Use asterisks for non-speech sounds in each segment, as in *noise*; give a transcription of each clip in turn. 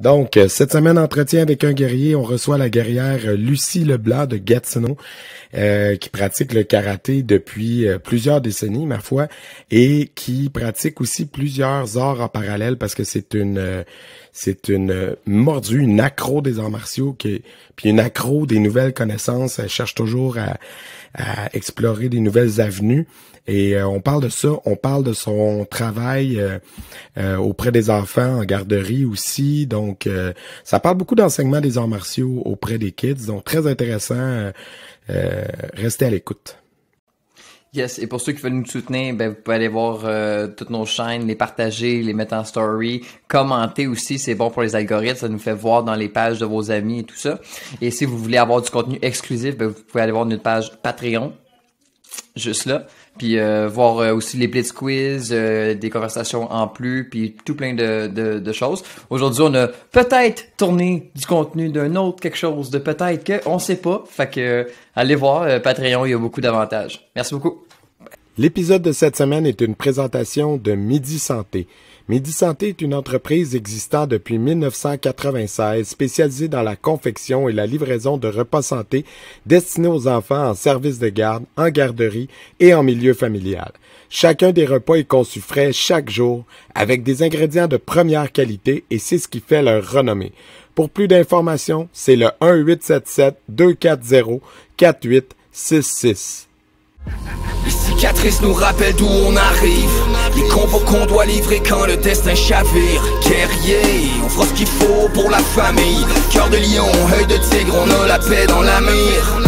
Donc, euh, cette semaine, entretien avec un guerrier, on reçoit la guerrière euh, Lucie Leblanc de Gatineau, euh, qui pratique le karaté depuis plusieurs décennies, ma foi, et qui pratique aussi plusieurs arts en parallèle parce que c'est une c'est une mordue, une accro des arts martiaux, qui, puis une accro des nouvelles connaissances. Elle cherche toujours à, à explorer des nouvelles avenues. Et euh, on parle de ça, on parle de son travail euh, euh, auprès des enfants en garderie aussi. Donc, ça parle beaucoup d'enseignement des arts martiaux auprès des kids. Donc, très intéressant. restez à l'écoute. Yes, et pour ceux qui veulent nous soutenir, ben, vous pouvez aller voir toutes nos chaînes, les partager, les mettre en story, commenter aussi, c'est bon pour les algorithmes, ça nous fait voir dans les pages de vos amis et tout ça. Et si vous voulez avoir du contenu exclusif, ben, vous pouvez aller voir notre page Patreon, juste là. Puis euh, voir euh, aussi les blitz quiz, euh, des conversations en plus, puis tout plein de, choses. Aujourd'hui, on a peut-être tourné du contenu d'un autre quelque chose, de peut-être que, on sait pas. Fait que allez voir, Patreon, il y a beaucoup d'avantages. Merci beaucoup. L'épisode de cette semaine est une présentation de Midi Santé. Midi Santé est une entreprise existant depuis 1996 spécialisée dans la confection et la livraison de repas santé destinés aux enfants en service de garde, en garderie et en milieu familial. Chacun des repas est conçu frais chaque jour avec des ingrédients de première qualité et c'est ce qui fait leur renommée. Pour plus d'informations, c'est le 1-877-240-4866. Les cicatrices nous rappellent d'où on arrive. Les combos qu'on doit livrer quand le destin chavire Guerrier, on fera ce qu'il faut pour la famille Cœur de lion, œil de tigre, on a la paix dans la mire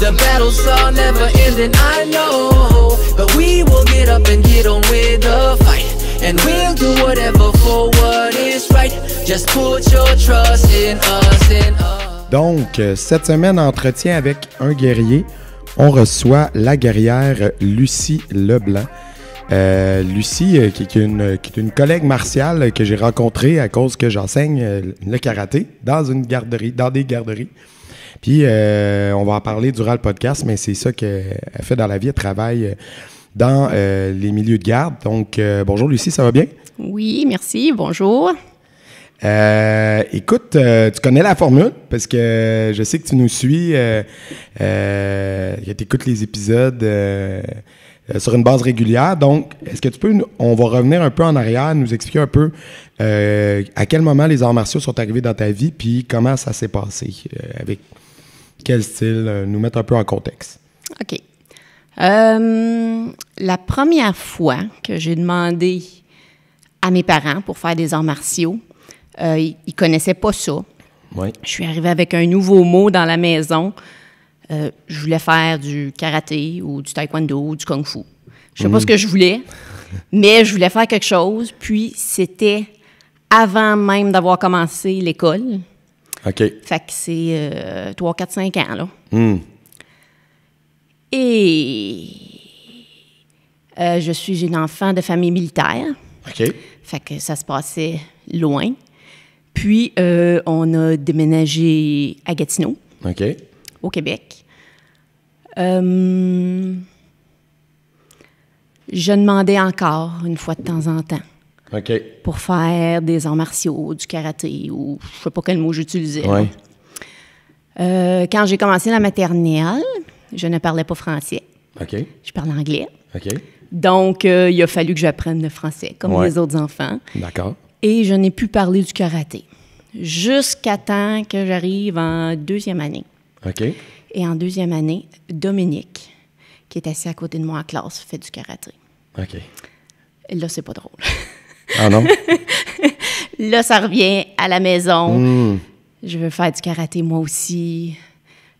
The battles are never ending, I know But we will get up and get on with the fight And we'll do whatever for what is right Just put your trust in us, in us Donc, euh, cette semaine, entretien avec un guerrier on reçoit la guerrière Lucie Leblanc. Euh, Lucie, euh, qui est, une, qui est une collègue martiale que j'ai rencontrée à cause que j'enseigne euh, le karaté dans une garderie, dans des garderies. Puis on va en parler durant le podcast, mais c'est ça qu'elle fait dans la vie. Elle travaille dans les milieux de garde. Donc, bonjour Lucie, ça va bien? Oui, merci. Bonjour. écoute, tu connais la formule parce que je sais que tu nous suis, euh, que tu écoutes les épisodes euh, sur une base régulière. Donc, est-ce que tu peux, on va revenir un peu en arrière, nous expliquer un peu euh, à quel moment les arts martiaux sont arrivés dans ta vie, puis comment ça s'est passé, euh, avec quel style, nous mettre un peu en contexte. OK. la première fois que j'ai demandé à mes parents pour faire des arts martiaux, ils ne connaissaient pas ça. Ouais. Je suis arrivée avec un nouveau mot dans la maison. Euh, je voulais faire du karaté ou du taekwondo ou du kung-fu. Je sais pas mm-hmm. ce que je voulais, mais je voulais faire quelque chose. Puis c'était avant même d'avoir commencé l'école. OK. Fait que c'est euh, 3, 4, 5 ans, là. Mm. Et euh, je suis une enfant de famille militaire. OK. Fait que ça se passait loin. Puis, euh, on a déménagé à Gatineau. OK au Québec. Euh, je demandais encore une fois de temps en temps. Pour faire des arts martiaux, du karaté ou je ne sais pas quel mot j'utilisais. Euh, quand j'ai commencé la maternelle, je ne parlais pas français. Je parlais anglais. Donc, euh, il a fallu que j'apprenne le français, comme les autres enfants. D'accord. Et je n'ai pu parler du karaté jusqu'à temps que j'arrive en deuxième année. Et en deuxième année, Dominique, qui est assis à côté de moi en classe, fait du karaté. OK. Là, c'est pas drôle. Ah non? *laughs* là, ça revient à la maison. Hmm. Je veux faire du karaté moi aussi.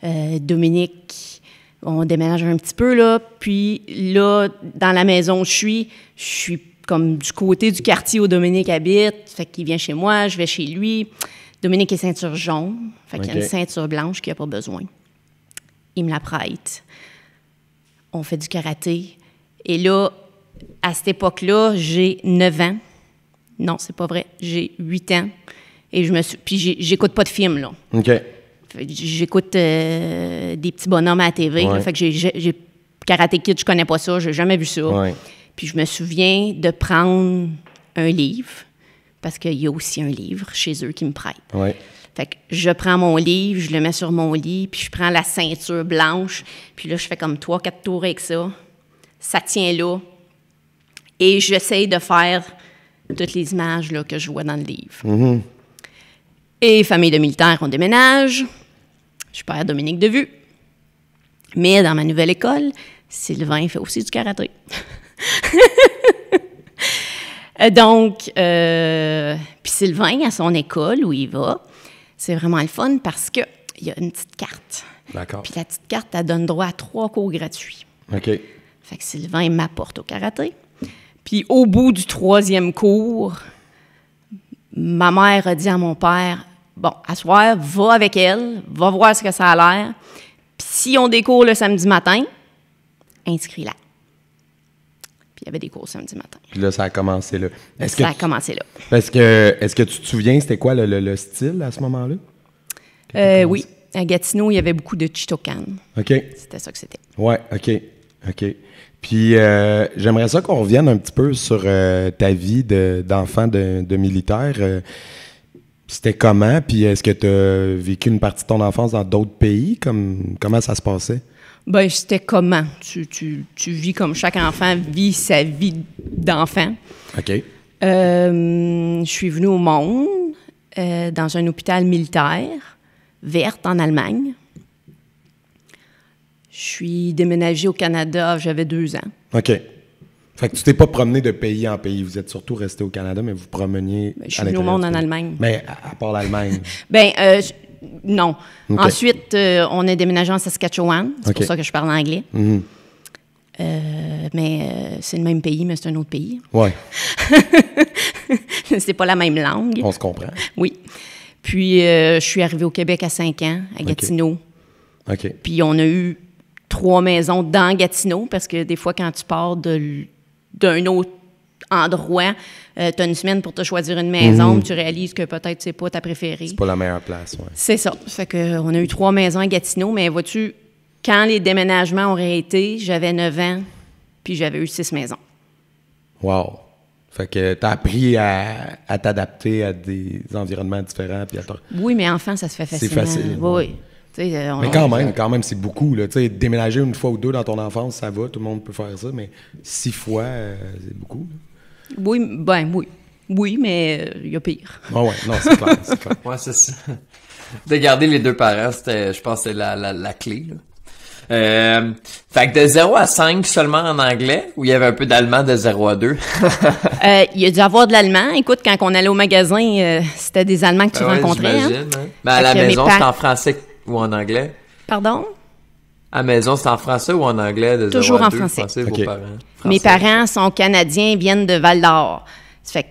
Euh, Dominique, on déménage un petit peu, là. Puis là, dans la maison où je suis, je suis comme du côté du quartier où Dominique habite. Fait qu'il vient chez moi, je vais chez lui. Dominique est ceinture jaune, fait qu'il y a une ceinture blanche qu'il a pas besoin. Il me la prête. On fait du karaté. Et là, à cette époque-là, j'ai 9 ans. Non, c'est pas vrai. J'ai 8 ans. Et je me suis... Puis j'écoute pas de films, là. J'écoute euh, des petits bonhommes à la TV. fait que j'ai... Karaté Kid, je connais pas ça. J'ai jamais vu ça. Puis je me souviens de prendre un livre parce qu'il y a aussi un livre chez eux qui me prête. Fait que je prends mon livre, je le mets sur mon lit, puis je prends la ceinture blanche, puis là, je fais comme trois, quatre tours avec ça. Ça tient là. Et j'essaye de faire toutes les images là, que je vois dans le livre. Mm-hmm. Et famille de militaires, on déménage. Je perds Dominique de vue. Mais dans ma nouvelle école, Sylvain fait aussi du karaté. *laughs* Euh, donc, euh, puis Sylvain, à son école où il va, c'est vraiment le fun parce qu'il y a une petite carte. D'accord. Puis la petite carte, elle donne droit à trois cours gratuits. OK. Fait que Sylvain m'apporte au karaté. Puis au bout du troisième cours, ma mère a dit à mon père Bon, à soir, va avec elle, va voir ce que ça a l'air. Puis si on découvre le samedi matin, inscris-la il y avait des cours samedi matin. Puis là, ça a commencé là. Est-ce ça a commencé là. Est-ce que, est ce que tu te souviens, c'était quoi le, style à ce moment-là? Euh, oui. À Gatineau, il y avait beaucoup de Chitokan. OK. C'était ça que c'était. Ouais, OK. OK. Puis euh, j'aimerais ça qu'on revienne un petit peu sur euh, ta vie d'enfant de, de, militaire. C'était comment? Puis est-ce que tu as vécu une partie de ton enfance dans d'autres pays? Comme, comment ça se passait? ben, c'était comment? Tu, tu, vis comme chaque enfant vit sa vie d'enfant. OK. Euh, je suis venue au monde euh, dans un hôpital militaire, verte en Allemagne. Je suis déménagée au Canada, j'avais deux ans. OK. Fait que tu t'es pas promené de pays en pays. Vous êtes surtout resté au Canada, mais vous promeniez. Ben, je suis venue au monde en Allemagne. Mais à, part l'Allemagne. ben, euh, non. Ensuite, euh, on est déménagé en Saskatchewan. C'est pour ça que je parle anglais. Mhm. Euh, mais euh, c'est le même pays, mais c'est un autre pays. Oui. *laughs* c'est pas la même langue. On se comprend. Oui. Puis, je suis arrivée au Québec à 5 ans, à Gatineau. Puis, on a eu trois maisons dans Gatineau, parce que des fois, quand tu pars d'un autre Endroit, euh, tu as une semaine pour te choisir une maison, mhm. tu réalises que peut-être c'est pas ta préférée. C'est pas la meilleure place, oui. C'est ça. Fait que euh, on a eu trois maisons à Gatineau, mais vois-tu, quand les déménagements auraient été, j'avais 9 ans, puis j'avais eu six maisons. Wow! Fait que t'as appris à, t'adapter à des environnements différents. Puis à Oui, mais enfin, ça se fait facilement. C'est facile. Oui, euh, mais quand même, quand même, c'est beaucoup. Là. déménager une fois ou deux dans ton enfance, ça va, tout le monde peut faire ça, mais six fois, c'est beaucoup. Oui, ben oui. Oui, mais euh, il y a pire. Ah ouais, non, c'est clair, moi *laughs* c'est ça. De garder les deux parents, c'était, je pense, c'est la, la, la, clé, euh, fait que de 0 à 5 seulement en anglais, ou il y avait un peu d'allemand de 0 à 2? *laughs* Euh, il y a dû avoir de l'allemand. Écoute, quand on allait au magasin, c'était des Allemands que tu ah rencontrais. Hein? hein. Ben, à la maison, c'est c'était en français ou en anglais. Pardon? à maison, c'est en français ou en anglais? Toujours en français. Mes parents sont canadiens, viennent de Val-d'Or. Fait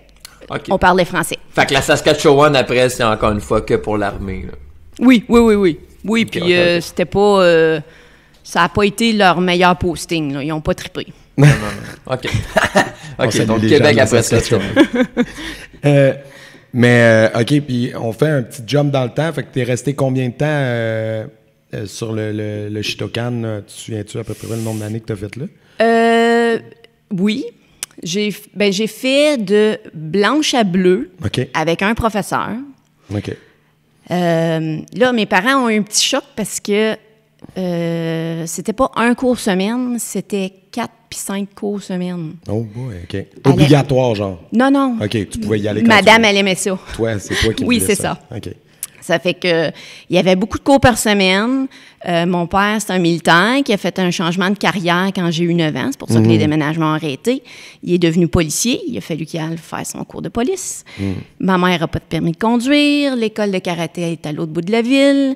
qu'on parlait français. Fait que la Saskatchewan, après, c'est encore une fois que pour l'armée. Oui, oui, oui, oui. Oui, puis euh, c'était pas... Euh, ça n'a pas été leur meilleur posting. Ils n'ont pas trippé. non, OK. *laughs* OK, donc Québec après Saskatchewan. *laughs* Euh, mais, OK, puis on fait un petit jump dans le temps. Fait que t'es resté combien de temps euh, sur le, le, euh, tu te souviens-tu à peu près le nombre d'années que tu as fait là? Euh, oui. Ben, j'ai fait de blanche à bleu avec un professeur. OK. là, mes parents ont eu un petit choc parce que c'était pas un cours semaine, c'était quatre puis cinq cours semaine. Oh boy, OK. Obligatoire, genre? Non, non. OK, tu pouvais y aller Madame, elle aimait ça. Toi, c'est toi qui Oui, c'est ça. ça. OK. Ça fait que il y avait beaucoup de cours par semaine. Euh, mon père, c'est un militaire qui a fait un changement de carrière quand j'ai eu 9 ans. C'est pour ça que les mmh. déménagements ont arrêté. Il est devenu policier. Il a fallu qu'il fasse son cours de police. Mmh. Ma mère n'a pas de permis de conduire. L'école de karaté est à l'autre bout de la ville.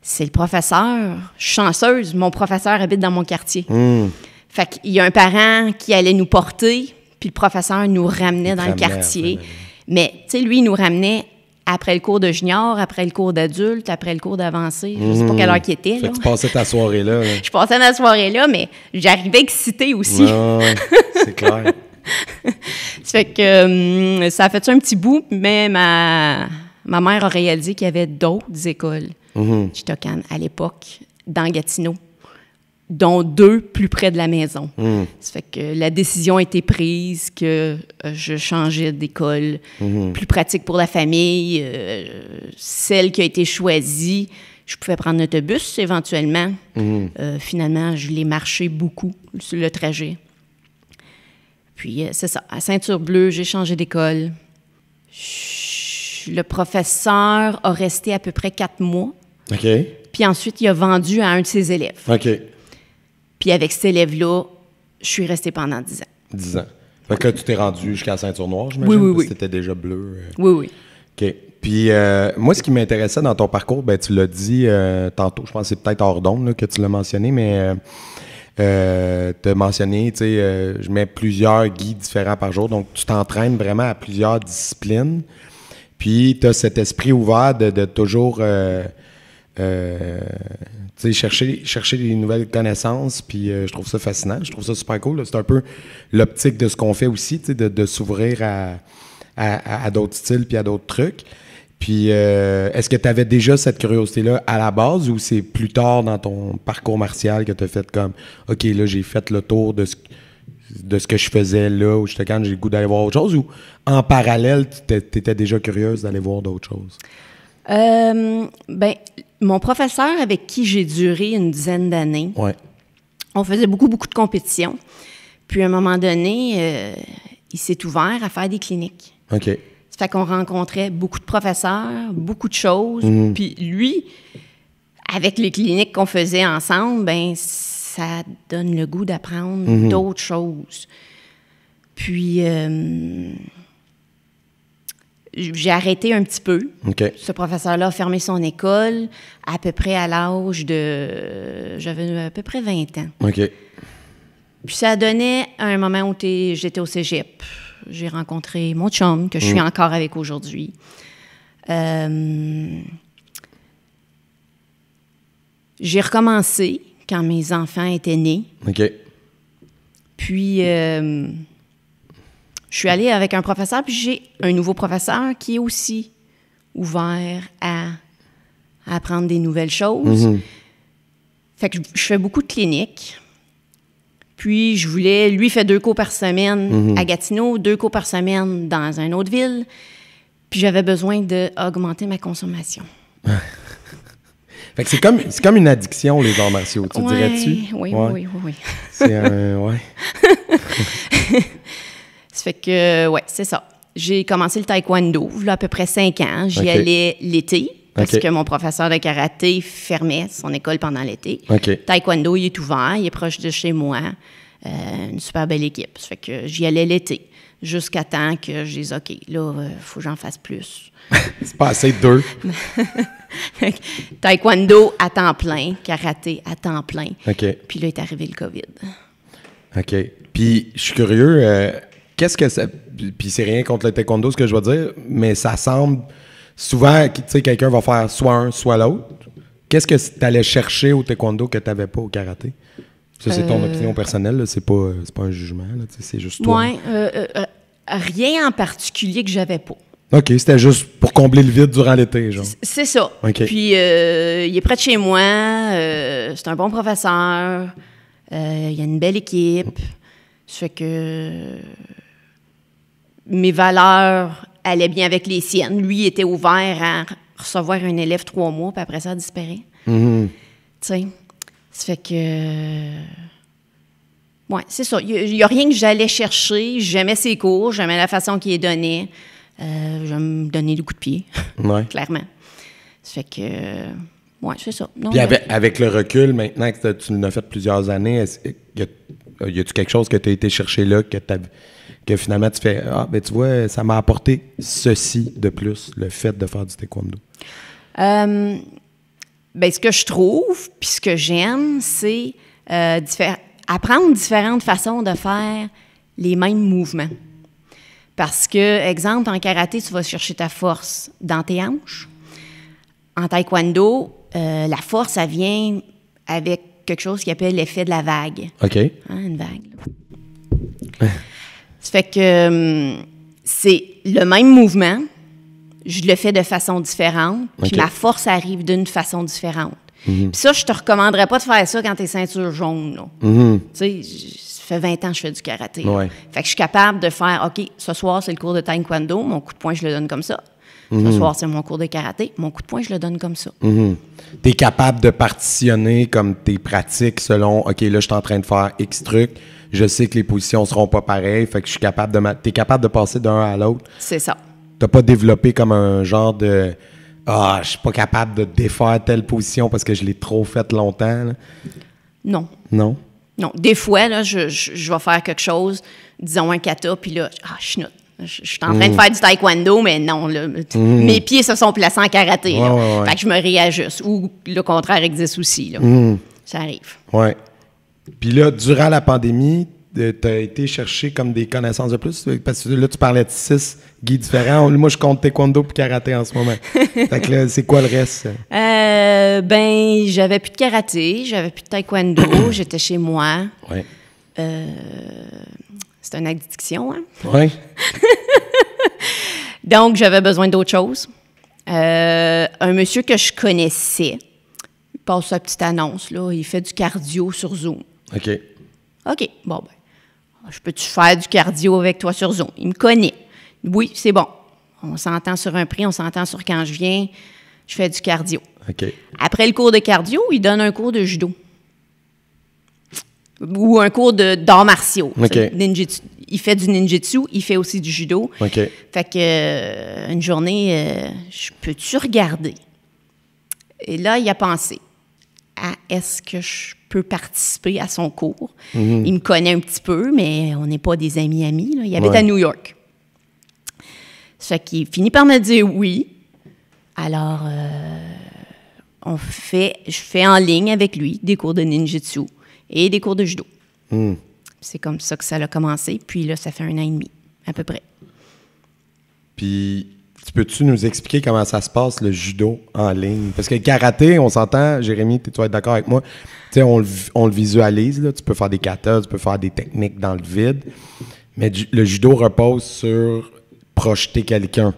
C'est le professeur. chanceuse. Mon professeur habite dans mon quartier. Mmh. Fait qu'il y a un parent qui allait nous porter, puis le professeur nous ramenait dans le quartier. Mais, tu sais, lui, il nous ramenait après le cours de junior, après le cours d'adulte, après le cours d'avancée. Je ne sais pas quelle hmm. heure qu'il était. tu passais ta soirée là. je passais ma soirée là, mais j'arrivais excitée aussi. c'est clair. ça *laughs* fait que hum, ça a fait un petit bout, mais ma, mère a réalisé qu'il y avait d'autres écoles. Mm à l'époque dans Gatineau dont deux plus près de la maison. Hmm. Ça fait que la décision a été prise que euh, je changeais d'école, hmm. plus pratique pour la famille. Euh, celle qui a été choisie, je pouvais prendre l'autobus éventuellement. Hmm. Euh, finalement, je l'ai marché beaucoup sur le trajet. Puis, c'est ça. À Ceinture Bleue, j'ai changé d'école. Le professeur a resté à peu près quatre mois. OK. Puis ensuite, il a vendu à un de ses élèves. OK. Puis avec cet élève-là, je suis resté pendant 10 ans. 10 ans. Fait que tu t'es rendu jusqu'à la ceinture noire, j'imagine, oui, oui, c'était déjà bleu. Euh. Oui, oui. OK. Puis euh, moi, ce qui m'intéressait dans ton parcours, ben, tu l'as dit euh, tantôt, je pense que c'est peut-être hors d'onde que tu l'as mentionné, mais tu as mentionné, tu sais, je mets plusieurs guides différents par jour, donc tu t'entraînes vraiment à plusieurs disciplines. Puis tu as cet esprit ouvert de, toujours chercher, chercher des nouvelles connaissances, puis euh, je trouve ça fascinant, je trouve ça super cool. C'est un peu l'optique de ce qu'on fait aussi, de, s'ouvrir à, d'autres styles puis à d'autres trucs. Puis, euh, est-ce que tu avais déjà cette curiosité-là à la base ou c'est plus tard dans ton parcours martial que tu as fait comme, OK, là, j'ai fait le tour de ce, de ce que je faisais là, où te quand j'ai le goût d'aller voir autre chose ou en parallèle, tu étais déjà curieuse d'aller voir d'autres choses? Euh, ben, mon professeur avec qui j'ai duré une dizaine d'années, on faisait beaucoup, beaucoup de compétitions. Puis à un moment donné, euh, il s'est ouvert à faire des cliniques. OK. Ça fait qu'on rencontrait beaucoup de professeurs, beaucoup de choses. Mm-hmm. Puis lui, avec les cliniques qu'on faisait ensemble, ben ça donne le goût d'apprendre mm-hmm. d'autres choses. Puis... Euh, j'ai arrêté un petit peu. Ce professeur-là a fermé son école à peu près à l'âge de. J'avais à peu près 20 ans. OK. Puis ça donnait un moment où j'étais au cégep. J'ai rencontré mon chum, que je suis mm. encore avec aujourd'hui. Euh, j'ai recommencé quand mes enfants étaient nés. OK. Puis. Euh, je suis allée avec un professeur, puis j'ai un nouveau professeur qui est aussi ouvert à, apprendre des nouvelles choses. Mhm. Fait que je, fais beaucoup de cliniques. Puis je voulais, lui fait deux cours par semaine mhm. à Gatineau, deux cours par semaine dans une autre ville. Puis j'avais besoin d'augmenter ma consommation. *laughs* fait que c'est comme, une addiction, les arts martiaux, tu dirais-tu? Oui, oui, oui, oui, C'est un... Ouais. *laughs* *laughs* fait que, ouais, c'est ça. J'ai commencé le taekwondo, là, à peu près cinq ans. J'y allais l'été parce que mon professeur de karaté fermait son école pendant l'été. Taekwondo, il est ouvert, il est proche de chez moi. Euh, une super belle équipe. Ça fait que j'y allais l'été jusqu'à temps que je dise, OK, là, il euh, faut que j'en fasse plus. *laughs* C'est pas assez deux. *laughs* Taekwondo à temps plein, karaté à temps plein. Puis là est arrivé le COVID. OK. Puis je suis curieux, euh, qu'est-ce que ça. Puis c'est rien contre le taekwondo, ce que je veux dire, mais ça semble. Souvent, tu sais, quelqu'un va faire soit un, soit l'autre. Qu'est-ce que tu allais chercher au taekwondo que tu n'avais pas au karaté? Ça, c'est ton euh, opinion personnelle, c'est pas, pas un jugement, c'est juste toi. Euh, euh, rien en particulier que j'avais pas. OK, c'était juste pour combler le vide durant l'été, genre. C'est ça. Puis, il est près de chez moi, c'est un bon professeur, il y a une belle équipe. qui fait que mes valeurs allaient bien avec les siennes. Lui était ouvert à recevoir un élève trois mois, puis après ça, disparaît. disparu. Mm-hmm. Tu sais, ça fait que... Euh, ouais, c'est ça. Il n'y a, rien que j'allais chercher. J'aimais ses cours, j'aimais la façon qu'il est donné. Euh, je me donnais du coup de pied, *laughs* ouais. clairement. Ça fait que... Euh, oui, c'est ça. Puis avec, le recul, maintenant que tu l'as fait plusieurs années, y a, tu quelque chose que tu as été chercher là, que tu que finalement tu fais Ah, ben tu vois, ça m'a apporté ceci de plus, le fait de faire du taekwondo? Euh, ben, ce que je trouve, puis ce que j'aime, c'est euh, apprendre différentes façons de faire les mêmes mouvements. Parce que, exemple, en karaté, tu vas chercher ta force dans tes hanches. En taekwondo, euh, la force, elle vient avec quelque chose qui appelle l'effet de la vague. OK. Hein, une vague. *laughs* Ça fait que euh, c'est le même mouvement, je le fais de façon différente, puis ma force arrive d'une façon différente. Mhm. Puis ça, je te recommanderais pas de faire ça quand t'es ceinture jaune. Mhm. Tu sais, ça fait 20 ans que je fais du karaté. Fait que je suis capable de faire, OK, ce soir, c'est le cours de taekwondo, mon coup de poing, je le donne comme ça. Ce mhm. soir, c'est mon cours de karaté, mon coup de poing, je le donne comme ça. Tu es capable de partitionner comme tes pratiques selon, OK, là, je suis en train de faire X truc je sais que les positions seront pas pareilles, fait que je suis capable de t'es capable de passer d'un à l'autre. C'est ça. T'as pas développé comme un genre de ah, je suis pas capable de défaire telle position parce que je l'ai trop faite longtemps. Non. Non. Non, des fois là, je, je, vais faire quelque chose, disons un kata, puis là, ah, je je, suis en train de mm. faire du taekwondo, mais non, là, mm. mes pieds se sont placés en karaté. Fait que je me réajuste. Ou le contraire existe aussi. Mm. Ça arrive. Ouais. Puis là, durant la pandémie, euh, tu as été chercher comme des connaissances de plus? Parce que là, tu parlais de six guides différents. Moi, je compte taekwondo puis karaté en ce moment. *laughs* fait là, c'est quoi le reste? Euh, ben, j'avais plus de karaté, j'avais plus de taekwondo, *coughs* j'étais chez moi. Ouais. Euh, c'est une addiction, hein? Oui. *laughs* Donc, j'avais besoin d'autre chose. un monsieur que je connaissais passe sa petite annonce, là, il fait du cardio sur Zoom. OK. OK, bon, ben, je peux-tu faire du cardio avec toi sur Zoom? Il me connaît. Oui, c'est bon. On s'entend sur un prix, on s'entend sur quand je viens, je fais du cardio. OK. Après le cours de cardio, il donne un cours de judo. Ou un cours d'arts martiaux. Il fait du ninjutsu, il fait aussi du judo. OK. Fait que euh, une journée, euh, je peux-tu regarder? Et là, il a pensé est-ce que je peux participer à son cours. Mhm. Il me connaît un petit peu, mais on n'est pas des amis-amis. Il habite avait à New York. Ça qui finit par me dire oui. Alors, euh, on fait, je fais en ligne avec lui des cours de ninjutsu et des cours de judo. Hmm. C'est comme ça que ça a commencé. Puis là, ça fait un an et demi, à peu près. Puis tu peux-tu nous expliquer comment ça se passe le judo en ligne? Parce que le karaté, on s'entend, Jérémy, tu vas être d'accord avec moi, tu sais, on, le, on visualise, là. tu peux faire des katas, tu peux faire des techniques dans le vide, mais le judo repose sur projeter quelqu'un.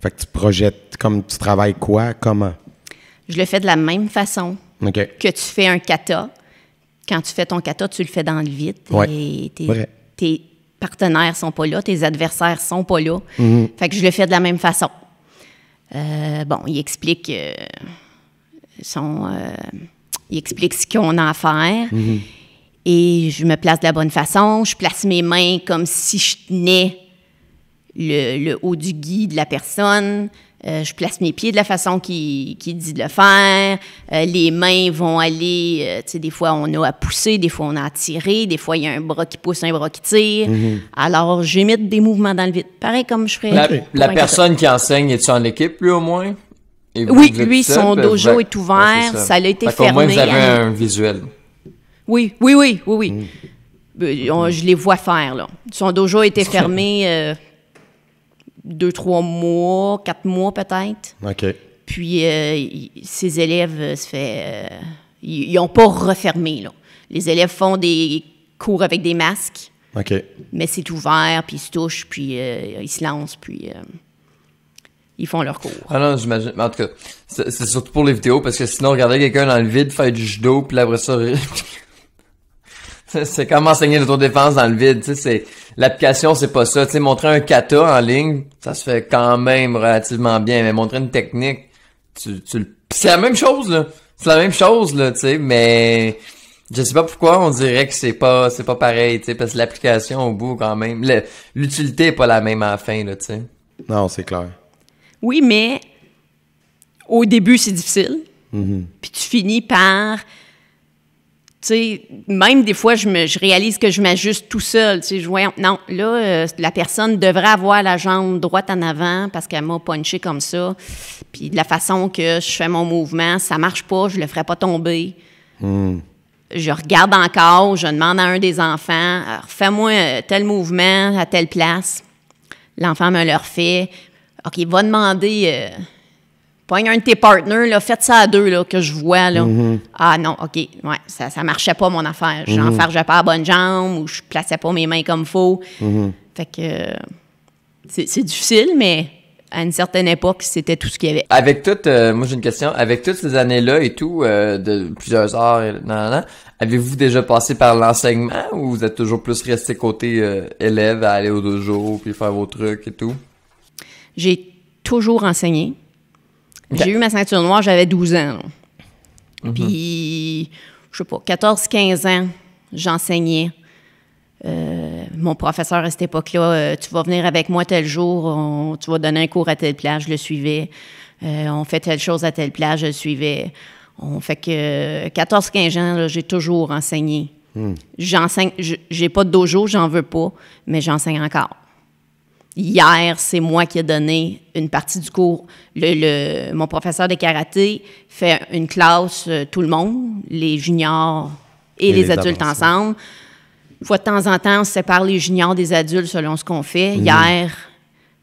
Fait que tu projettes comme tu travailles quoi, comment? Je le fais de la même façon que tu fais un kata. Quand tu fais ton kata, tu le fais dans le vide. Et partenaires sont pas là, tes adversaires sont pas là. Mhm. Fait que je le fais de la même façon. Euh, bon, il explique euh, son, euh, il explique ce qu'on a à faire. Mhm. Et je me place de la bonne façon. Je place mes mains comme si je tenais le, haut du gui de la personne. Euh, je place mes pieds de la façon qu'il dit de le faire. Euh, les mains vont aller, euh, tu sais, des fois on a à pousser, des fois on a à tirer, des fois il y a un bras qui pousse, un bras qui tire. Mm-hmm. Alors j'imite des mouvements dans le vide, pareil comme je ferais. La, personne qui enseigne est-tu en équipe, lui au moins? oui, lui, son ben, dojo ben, est ben, ouvert, ça. été fermé. Au moins, vous avez un visuel. Oui, oui, oui, oui, mm. je les vois faire, là. Son dojo a été fermé deux, trois mois, quatre mois peut-être. OK. Puis euh, ces élèves, se euh, fait, ils euh, n'ont pas refermé. Là. Les élèves font des cours avec des masques. OK. Mais c'est ouvert, puis ils se touchent, puis ils se lancent, puis ils font leurs cours. Ah non, j'imagine. En tout cas, c'est surtout pour les vidéos, parce que sinon, regarder quelqu'un dans le vide faire du judo, puis l'abresseur... *laughs* *laughs* c'est comme enseigner l'autodéfense dans le vide. tu C'est, l'application, c'est pas ça. sais montrer un kata en ligne, ça se fait quand même relativement bien. Mais montrer une technique, tu, tu c'est la même chose, là. C'est la même chose, là, tu sais, mais je sais pas pourquoi on dirait que c'est pas c'est pas pareil, tu sais, parce que l'application au bout, quand même, l'utilité est pas la même à la fin, là, tu sais. Non, c'est clair. Oui, mais au début, c'est difficile. Mm-hmm. Puis tu finis par sais, même des fois, je, me, réalise que je m'ajuste tout seul. Tu sais, je vois, non, là, euh, la personne devrait avoir la jambe droite en avant parce qu'elle m'a punché comme ça. Puis de la façon que je fais mon mouvement, ça marche pas, je le ferai pas tomber. Hmm. Je regarde encore, je demande à un des enfants, fais-moi euh, tel mouvement à telle place. L'enfant me le refait. OK, va demander. Euh, un de tes partenaires, faites ça à deux, que je vois, mm-hmm. Ah non, OK, ouais, ça, ne marchait pas, mon affaire. J'en mm-hmm. n'en pas à bonne jambe ou je plaçais pas mes mains comme faut. Mm-hmm. Fait que c'est difficile, mais à une certaine époque, c'était tout ce qu'il y avait. Avec toutes, euh, moi j'ai une question, avec toutes ces années-là et tout, euh, de plusieurs heures, avez-vous déjà passé par l'enseignement ou vous êtes toujours plus resté côté euh, élève à aller au jours puis faire vos trucs et tout? J'ai toujours enseigné. J'ai eu ma ceinture noire, j'avais 12 ans. Mhm. Puis, je sais pas, 14-15 ans, j'enseignais. Euh, mon professeur à cette époque-là, euh, tu vas venir avec moi tel jour, tu vas donner un cours à telle plage, je le suivais. Euh, on fait telle chose à telle plage, je le suivais. On fait que 14-15 ans, j'ai toujours enseigné. Hmm. J'enseigne, j'ai pas de dojo, j'en veux pas, mais j'enseigne encore. Hier, c'est moi qui ai donné une partie du cours. Le, mon professeur de karaté fait une classe, euh, tout le monde, les juniors et, les, adultes ensemble. Une fois de temps en temps, on sépare les juniors des adultes selon ce qu'on fait. Mm-hmm. Hier,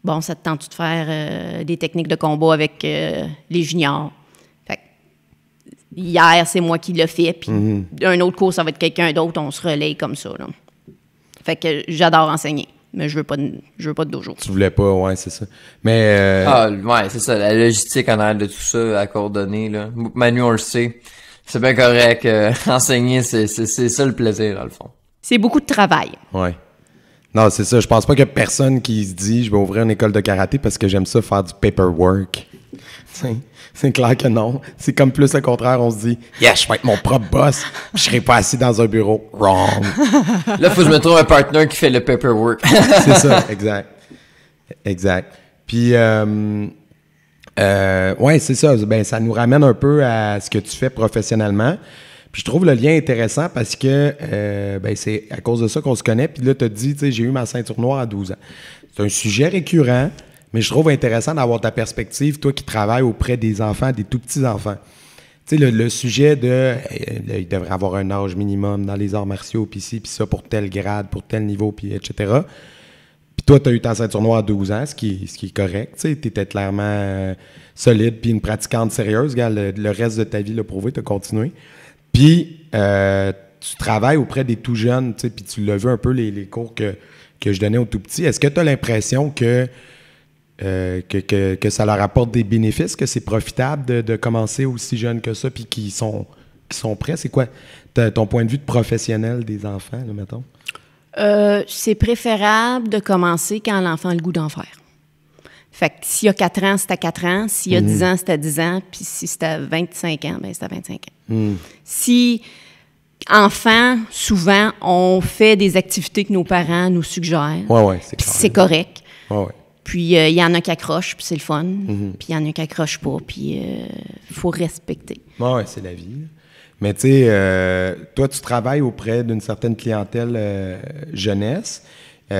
bon, ça te tente de faire euh, des techniques de combat avec euh, les juniors. hier, c'est moi qui le fais, puis mm-hmm. un autre cours, ça va être quelqu'un d'autre, on se relaye comme ça. Fait que j'adore enseigner mais je veux pas de, je veux pas de dojo. Tu voulais pas, ouais, c'est ça. Mais euh, ah, ouais, c'est ça, la logistique en arrière de tout ça à coordonner là. Manu on le sait, c'est bien correct. Euh, *laughs* enseigner, c'est c'est ça le plaisir dans le fond. C'est beaucoup de travail. Ouais. Non, c'est ça. Je pense pas qu'il y a personne qui se dit je vais ouvrir une école de karaté parce que j'aime ça faire du paperwork. C'est clair que non. C'est comme plus au contraire, on se dit Yeah, je vais être mon propre boss, je serai pas assis dans un bureau. Wrong. *laughs* Là, faut que je me trouve un partenaire qui fait le paperwork. *laughs* c'est ça, *laughs* exact. Exact. Puis, euh, euh, ouais, c'est ça. Ben, ça nous ramène un peu à ce que tu fais professionnellement. Puis je trouve le lien intéressant parce que euh, ben, c'est à cause de ça qu'on se connaît. Puis là, tu as dit, j'ai eu ma ceinture noire à 12 ans. C'est un sujet récurrent. Mais je trouve intéressant d'avoir ta perspective, toi qui travailles auprès des enfants, des tout petits enfants. Tu sais, le, sujet de euh, il devrait avoir un âge minimum dans les arts martiaux, puis ci, puis ça, pour tel grade, pour tel niveau, puis etc. Puis toi, tu as eu ta ceinture noire à 12 ans, ce qui, ce qui est correct. Tu étais clairement euh, solide, puis une pratiquante sérieuse. Regarde, le, reste de ta vie l'a prouvé, tu as continué. Puis, euh, tu travailles auprès des tout jeunes, tu sais, puis tu l'as vu un peu les, cours que, que, je donnais aux tout petits. Est-ce que tu as l'impression que euh, que, que, ça leur apporte des bénéfices, que c'est profitable de, commencer aussi jeune que ça, puis qu'ils sont, sont prêts? C'est quoi ton point de vue de professionnel des enfants, mettons? Euh, c'est préférable de commencer quand l'enfant a le goût d'en faire. Fait que s'il y a 4 ans, c'est à 4 ans. S'il y a 10 mhm. ans, c'est à 10 ans. Puis si c'est à 25 ans, ben c'est à 25 ans. Mhm. Si enfants, souvent, on fait des activités que nos parents nous suggèrent. Ouais, c'est correct. Ouais puis euh, il y en a qui accrochent, puis c'est le fun. Mhm. Puis il y en a qui accrochent pas, puis il euh, faut respecter. Oui, c'est la vie. Mais tu sais, euh, toi, tu travailles auprès d'une certaine clientèle jeunesse. puis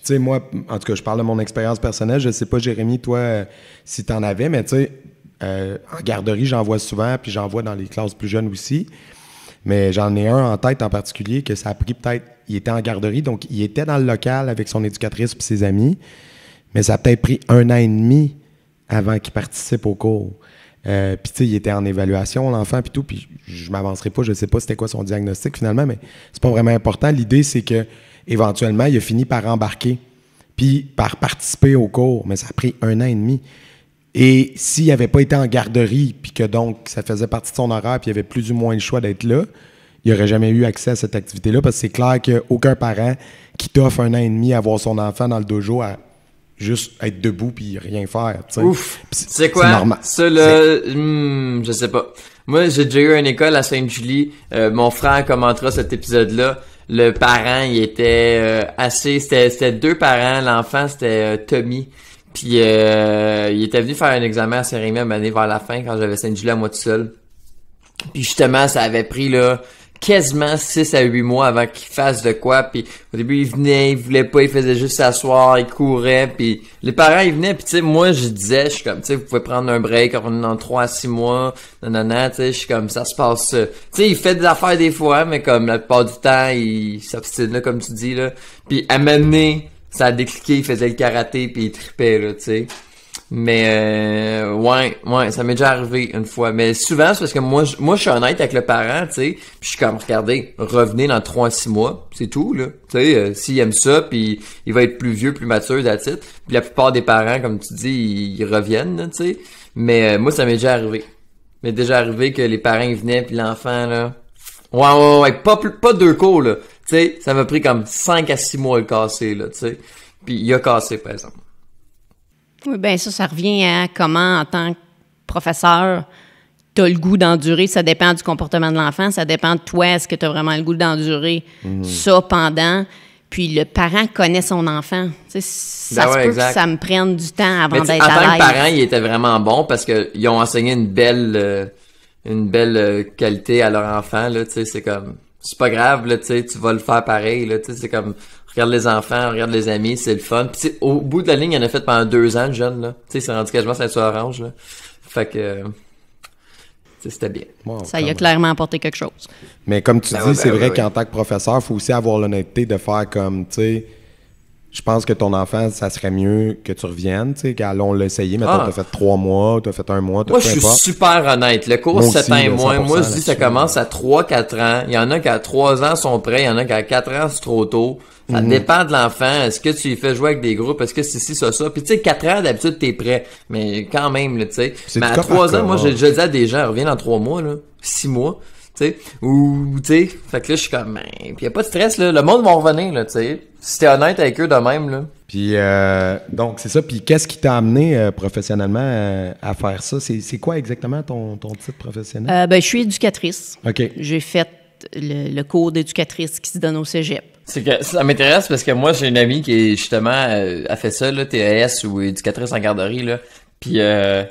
tu sais, moi, en tout cas, je parle de mon expérience personnelle. Je sais pas, Jérémy, toi, si tu en avais, mais tu sais, en garderie, j'en vois souvent, puis j'en vois dans les classes plus jeunes aussi. Mais j'en ai un en tête en particulier que ça a pris peut-être. Il était en garderie, donc il était dans le local avec son éducatrice puis ses amis. Mais ça a peut-être pris un an et demi avant qu'il participe au cours. Euh, puis, tu sais, il était en évaluation, l'enfant, puis tout. Puis, je m'avancerai pas, je sais pas c'était quoi son diagnostic finalement, mais c'est pas vraiment important. L'idée, c'est que éventuellement, il a fini par embarquer, puis par participer au cours, mais ça a pris un an et demi. Et s'il n'avait pas été en garderie, puis que donc ça faisait partie de son horaire, puis il avait plus ou moins le choix d'être là, il n'aurait jamais eu accès à cette activité-là, parce que c'est clair qu'aucun parent qui t'offre un an et demi à voir son enfant dans le dojo à juste être debout puis rien faire. T'sais. Ouf. C'est quoi normal. Ça là, hmm, je sais pas. Moi, j'ai déjà eu une école à Sainte-Julie. Euh, mon frère commentera cet épisode-là. Le parent, il était euh, assez. C'était deux parents. L'enfant, c'était euh, Tommy. Puis il était venu faire un examen à Saint-Rémy à année vers la fin quand j'avais Sainte-Julie à moi tout seul. Puis justement, ça avait pris là quasiment 6 à 8 mois avant qu'il fasse de quoi. Puis au début, il venait, il voulait pas, il faisait juste s'asseoir, il courait. Puis les parents, ils venaient. Puis tu sais, moi, je disais, je suis comme, tu sais, vous pouvez prendre un break, en dans 3 à 6 mois. nanana, tu sais, je suis comme, ça se passe. Euh, tu sais, il fait des affaires des fois, mais comme la plupart du temps, il s'obstine là, comme tu dis, là. Puis à m'amener, ça a décliqué, il faisait le karaté, puis il tripait, là, tu sais. Mais euh, ouais, ouais, ça m'est déjà arrivé une fois. Mais souvent, c'est parce que moi, je, moi, je suis honnête avec le parent, tu sais. Puis je suis comme, regardez, revenez dans trois six 6 mois, c'est tout, là. Tu sais, euh, s'il aime ça, puis il va être plus vieux, plus mature, titre. Puis la plupart des parents, comme tu dis, ils, reviennent, tu sais. Mais euh, moi, ça m'est déjà arrivé. M'est déjà arrivé que les parents ils venaient, puis l'enfant, là... Ouais, ouais, ouais, pas, pas deux cours, là. Tu sais, ça m'a pris comme cinq à six mois à le casser, là, tu sais. Puis il a cassé, par exemple. Oui, bien ça, ça revient à comment, en tant que professeur, tu as le goût d'endurer. Ça dépend du comportement de l'enfant, ça dépend de toi. Est-ce que tu as vraiment le goût d'endurer mhm. ça pendant? Puis le parent connaît son enfant. ça ben se peut que ça me prenne du temps avant d'être à l'aise. En que parent, ils étaient vraiment bon parce qu'ils ont enseigné une belle, euh, une belle euh, qualité à leur enfant. C'est comme, c'est pas grave, là, tu vas le faire pareil. C'est comme, regarde les enfants, regarde les amis, c'est le fun. Puis au bout de la ligne, il en a fait pendant deux ans, le jeune, là. Tu sais, c'est rendu quasiment ceinture orange, là. Fait que... Euh, c'était bien. ça y a clairement apporté quelque chose. Mais comme tu ben dis, c'est ben vrai qu'en tant que professeur, faut aussi avoir l'honnêteté de faire comme, tu sais, je pense que ton enfant, ça serait mieux que tu reviennes, tu sais, qu'allons l'essayer. Maintenant, ah. t'as fait trois mois, t'as fait un mois, t'as Moi, je suis super honnête. Le cours, c'est un mois. Moi, je dis, ça commence à 3 quatre ans. Il y en a qui à trois ans sont prêts, il y en a qui à quatre ans, c'est trop tôt. Ça mhm. dépend de l'enfant. Est-ce que tu y fais jouer avec des groupes? Est-ce que c'est si, ça, ça? Puis tu sais, 4 ans, d'habitude, t'es prêt. Mais quand même, tu sais. Mais à 3 ans, moi, je, hein. je dis à des gens, reviens dans 3 mois, là. 6 mois. Tu sais. Ou, tu sais. Fait que là, je suis comme, man. Ben, puis y a pas de stress, là. Le monde va revenir, là, tu sais. Si t'es honnête avec eux de même, là. Puis, euh, donc, c'est ça. Puis, qu'est-ce qui t'a amené euh, professionnellement euh, à faire ça? C'est quoi exactement ton, ton titre professionnel? ben, je suis éducatrice. OK. J'ai fait le, cours d'éducatrice qui se donne au cégep ça m'intéresse parce que moi, j'ai une amie qui, justement, euh, a fait ça, là, TAS ou éducatrice en garderie, là. Puis, euh,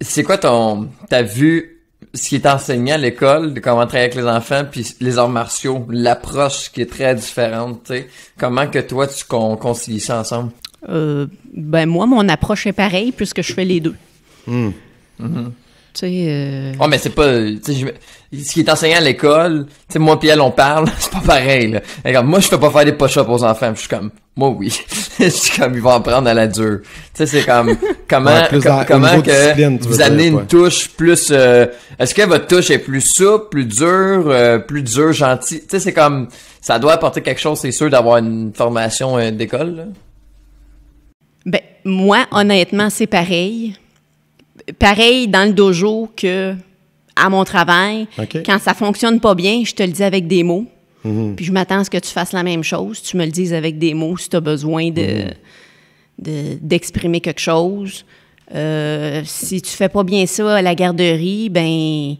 c'est quoi ton... T'as vu ce qui est enseigné à l'école, de comment travailler avec les enfants, puis les arts martiaux, l'approche qui est très différente, tu sais. Comment que toi, tu concilies ça ensemble? Euh, ben, moi, mon approche est pareille puisque je fais les deux. Hmm. Mm-hmm. Tu Oh, mais c'est pas. Euh, ce qui est enseignant à l'école, tu sais, moi et elle, on parle, *laughs* c'est pas pareil, là. moi, je peux pas faire des push aux enfants, je suis comme. Moi, oui. *laughs* je suis comme, ils vont en prendre à la dure. Tu sais, c'est comme. *laughs* Comment, comment que vous amenez une touche plus. Euh, est-ce que votre touche est plus souple, plus dure, plus dure, gentille? Tu sais, c'est comme. Ça doit apporter quelque chose, c'est sûr, d'avoir une formation d'école, Ben, moi, honnêtement, c'est pareil pareil dans le dojo que à mon travail. Quand ça fonctionne pas bien, je te le dis avec des mots. Mhm. Puis je m'attends à ce que tu fasses la même chose. Tu me le dises avec des mots si tu as besoin mhm. de, d'exprimer quelque chose. Euh, si tu fais pas bien ça à la garderie, ben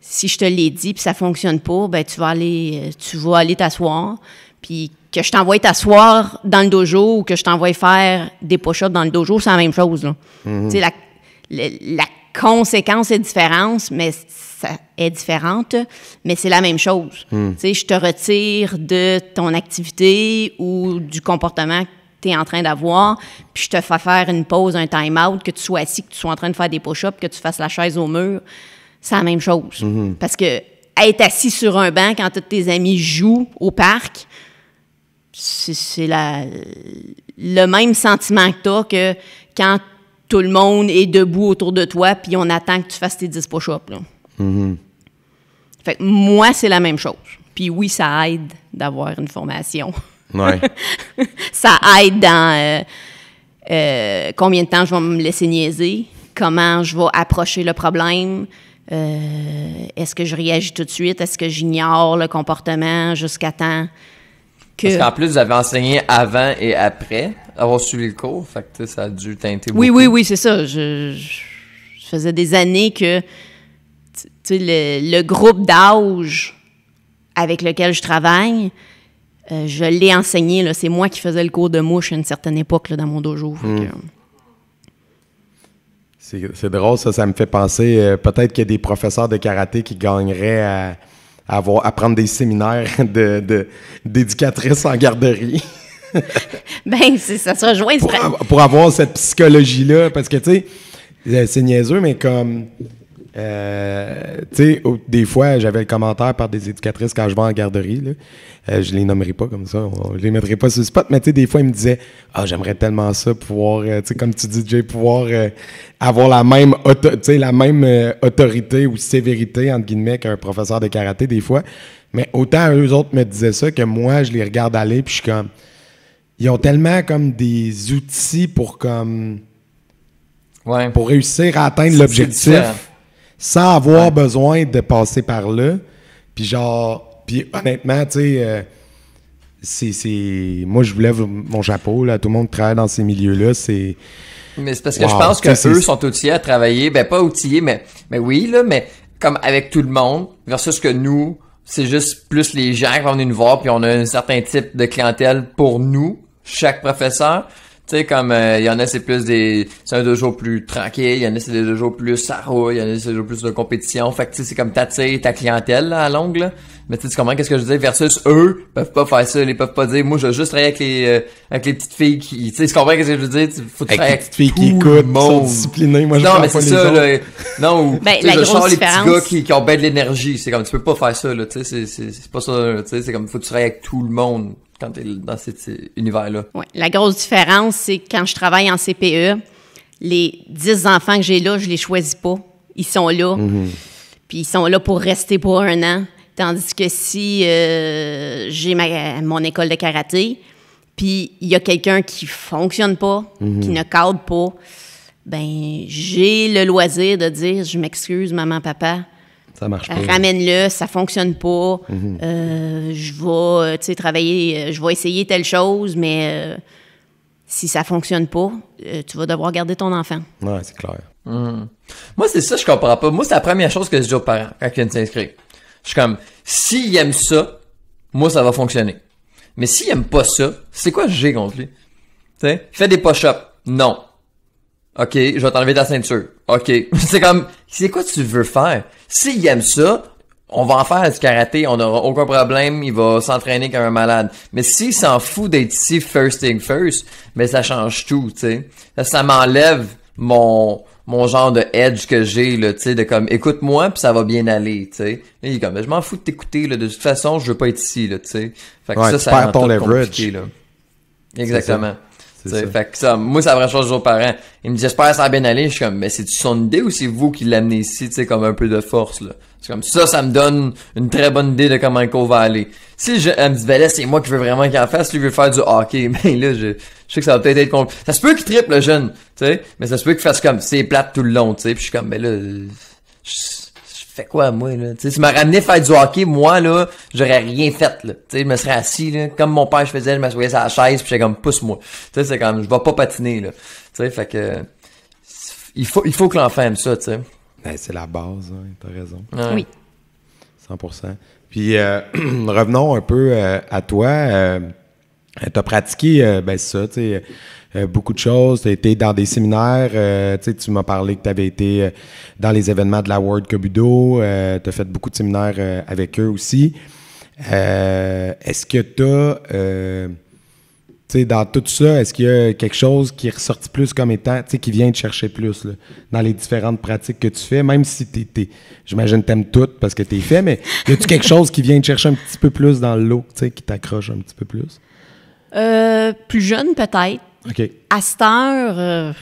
si je te l'ai dit puis ça fonctionne pas, ben tu vas aller tu vas aller t'asseoir puis que je t'envoie t'asseoir dans le dojo ou que je t'envoie faire des push dans le dojo, c'est la même chose là. Mhm. la la conséquence est différente, mais ça est différente, mais c'est la même chose. Hmm. Tu sais, je te retire de ton activité ou du comportement que tu es en train d'avoir, puis je te fais faire une pause, un time-out, que tu sois assis, que tu sois en train de faire des push-ups, que tu fasses la chaise au mur, c'est la même chose. Hmm. Parce que être assis sur un banc quand tous tes amis jouent au parc, c'est le même sentiment que toi que quand tout le monde est debout autour de toi, puis on attend que tu fasses tes 10 push mm-hmm. Fait que moi, c'est la même chose. Puis oui, ça aide d'avoir une formation. *laughs* ça aide dans euh, euh, combien de temps je vais me laisser niaiser, comment je vais approcher le problème, euh, est-ce que je réagis tout de suite, est-ce que j'ignore le comportement jusqu'à temps parce qu'en plus, vous avez enseigné avant et après avoir suivi le cours, ça a dû teinter oui, Oui, oui, c'est ça. Je, faisais des années que le, groupe d'âge avec lequel je travaille, euh, je l'ai enseigné. C'est moi qui faisais le cours de mouche à une certaine époque dans mon dojo. Hmm. C'est drôle, ça, ça me fait penser. Euh, peut-être qu'il y a des professeurs de karaté qui gagneraient à à, avoir, prendre des séminaires de, en garderie. *laughs* ben, ça se rejoint. Pour, pour avoir cette psychologie-là, parce que, tu sais, euh, c'est niaiseux, mais comme euh, tu sais, des fois, j'avais le commentaire par des éducatrices quand je vais en garderie. Là. Euh, je les nommerai pas comme ça, je les mettrai pas sur le spot, mais tu sais, des fois, ils me disaient Ah, j'aimerais tellement ça, pouvoir, euh, tu sais, comme tu dis, Jay, pouvoir avoir la même, la même autorité ou sévérité, entre guillemets, qu'un professeur de karaté, des fois. Mais autant eux autres me disaient ça que moi, je les regarde aller, puis je suis comme. Ils ont tellement comme des outils pour comme. Ouais. Pour réussir à atteindre l'objectif sans avoir besoin de passer par là. Puis genre, puis honnêtement, tu sais, euh, c'est, moi je vous lève mon chapeau là, tout le monde travaille dans ces milieux-là, c'est mais c'est parce que je pense que eux sont outillés à travailler, ben pas outillés, mais mais oui là, mais comme avec tout le monde versus que nous, c'est juste plus les gens qui vont venir nous voir puis on a un certain type de clientèle pour nous, chaque professeur. Tu sais, comme euh, il y en a, c'est plus des. C'est un deux jours plus tranquille, il y en a, c'est des deux jours plus roule il y en a, c'est des jours plus de compétition. Fait que tu sais, c'est comme t'attires ta clientèle là, à longue. Là. Mais tu sais, comprends qu'est-ce que je veux dire, versus eux peuvent pas faire ça, ils peuvent pas dire moi je veux juste travailler avec les euh, avec les petites filles qui tu sais tu comprends qu'est-ce que je veux dire, faut travailler avec les petites filles qui écoutent, sont disciplinées, moi je Non, mais c'est ça là, non, ou ben, la les petits gars qui, ont bien de l'énergie, c'est comme tu peux pas faire ça là, tu sais c'est c'est pas ça, tu sais c'est comme faut que tu avec tout le monde quand dans cet univers-là. La grosse différence, c'est que quand je travaille en CPE, les 10 enfants que j'ai là, je les choisis pas. Ils sont là. Mm-hmm. Puis ils sont là pour rester pour un an. Tandis que si euh, j'ai mon école de karaté, puis il y a quelqu'un qui fonctionne pas, qui mm-hmm. ne cadre pas, ben j'ai le loisir de dire je m'excuse maman papa, ça marche pas. Ramène-le, ça fonctionne pas. Mhm. Euh, je vais, euh, travailler, euh, je vais essayer telle chose, mais si ça fonctionne pas, tu vas devoir garder ton enfant. Ouais, c'est clair. Hmm. Moi, c'est ça, je comprends pas. Moi, c'est la première chose que je dis aux parents quand ils viennent s'inscrire. Je suis comme, s'ils aiment ça, moi, ça va fonctionner. Mais s'ils aiment pas ça, c'est quoi j'ai contre lui? Fais des push-ups. Non. OK, je vais t'enlever ta ceinture. OK. *laughs* c'est comme, c'est quoi tu veux faire? S'il aime ça, on va en faire du karaté, on n'aura aucun problème, il va s'entraîner comme un malade. Mais s'il s'en fout d'être ici first thing first, mais ben, ça change tout, tu sais. Ça, m'enlève mon mon genre de edge que j'ai là, tu sais, de comme écoute-moi puis ça va bien aller, tu sais. Il est comme ben, je m'en fous de t'écouter là, de toute façon, je veux pas être ici là, tu sais. Fait que ça ça ton leverage. Là. Exactement. Ça. Fait que ça, moi, ça me chose aux parents. Il me dit, j'espère que ça va bien aller. Je suis comme, mais c'est-tu son idée ou c'est vous qui l'amenez ici, tu sais, comme un peu de force, là? C'est comme ça, ça me donne une très bonne idée de comment le va aller. Si je, elle me dit, ben là, c'est moi qui veux vraiment qu'il en fasse, lui veut faire du hockey, *laughs* mais là, je, je sais que ça va peut-être être compliqué. Ça se peut qu'il triple le jeune, tu sais, mais ça se peut qu'il fasse comme, c'est plate tout le long, tu sais, puis je suis comme, mais ben là, fais quoi moi là tu sais, si m'a ramené faire du hockey moi là j'aurais rien fait là tu sais je me serais assis là comme mon père je faisais je m'assoyais à la chaise puis j'étais comme pousse moi tu sais c'est comme je vais pas patiner là tu sais fait que il faut il faut que l'enfant aime ça tu sais ben, c'est la base tu hein, t'as raison oui 100% puis euh, *clears throat* revenons un peu euh, à toi Tu euh, t'as pratiqué ben ça tu sais euh, beaucoup de choses. Tu as été dans des séminaires. Euh, sais, tu m'as parlé que tu avais été euh, dans les événements de la World Cobudo. tu as fait beaucoup de séminaires avec eux aussi. est-ce que tu as. dans tout ça, est-ce qu'il y a quelque chose qui est ressorti plus comme étant, qui vient te chercher plus dans les différentes pratiques que tu fais, même si tu es, j'imagine t'aimes toutes parce que tu es fait, mais y a-tu quelque chose qui vient te chercher un petit peu plus dans l'eau, qui t'accroche un petit peu plus? plus jeune peut-être. À cette heure, euh,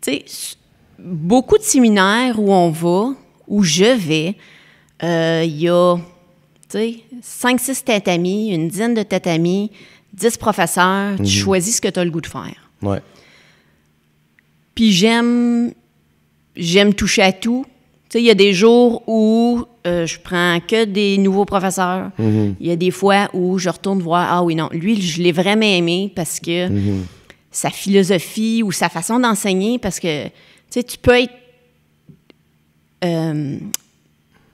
tu sais, beaucoup de séminaires où on va, où je vais, euh, il y a, tu sais, 5-6 tatamis, une dizaine de tatamis, dix professeurs, tu mhm. choisis ce que tu as le goût de faire. Ouais. Puis j'aime, j'aime toucher à tout. Tu sais, il y a des jours où euh, je prends que des nouveaux professeurs. Mhm. Il y a des fois où je retourne voir, ah oui, non, lui, je l'ai vraiment aimé parce que mhm. sa philosophie ou sa façon d'enseigner, parce que, tu tu peux être euh,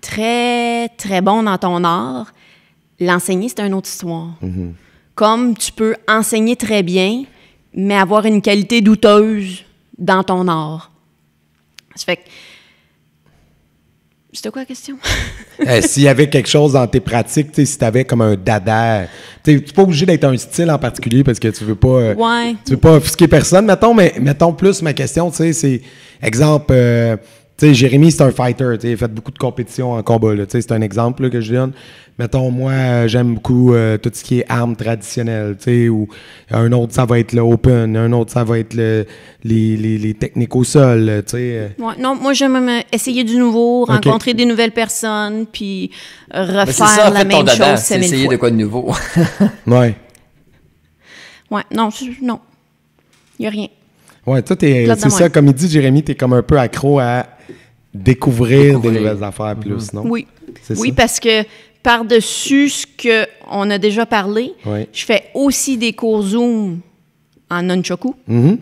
très, très bon dans ton art. L'enseigner, c'est une autre histoire. Mhm. Comme tu peux enseigner très bien, mais avoir une qualité douteuse dans ton art. Ça fait que, c'était quoi la question? *laughs* Eh, s'il y avait quelque chose dans tes pratiques, si tu avais comme un dada, tu n'es pas obligé d'être un style en particulier parce que tu veux pas, euh, ouais. tu veux pas offusquer personne, mettons, mais mettons plus ma question, tu sais c'est exemple, euh, Jérémy, c'est un fighter. Il a fait beaucoup de compétitions en combat. C'est un exemple que je donne. Mettons, moi, euh, j'aime beaucoup euh, tout ce qui est armes traditionnelles. Ou un autre, ça va être le open. Un autre, ça va être les, techniques au sol. Euh. non, moi, j'aime essayer du nouveau, rencontrer des nouvelles personnes, puis refaire la même chose. essayer de quoi de nouveau. *laughs* ouais. Ouais, non, non. Il n'y a rien. Ouais, toi, c'est ça, comme il dit Jérémy, t'es comme un peu accro à découvrir, des nouvelles affaires plus, mhm. non? Oui. Oui, parce que par-dessus ce qu'on a déjà parlé, je fais aussi des cours Zoom en nunchaku. Mhm.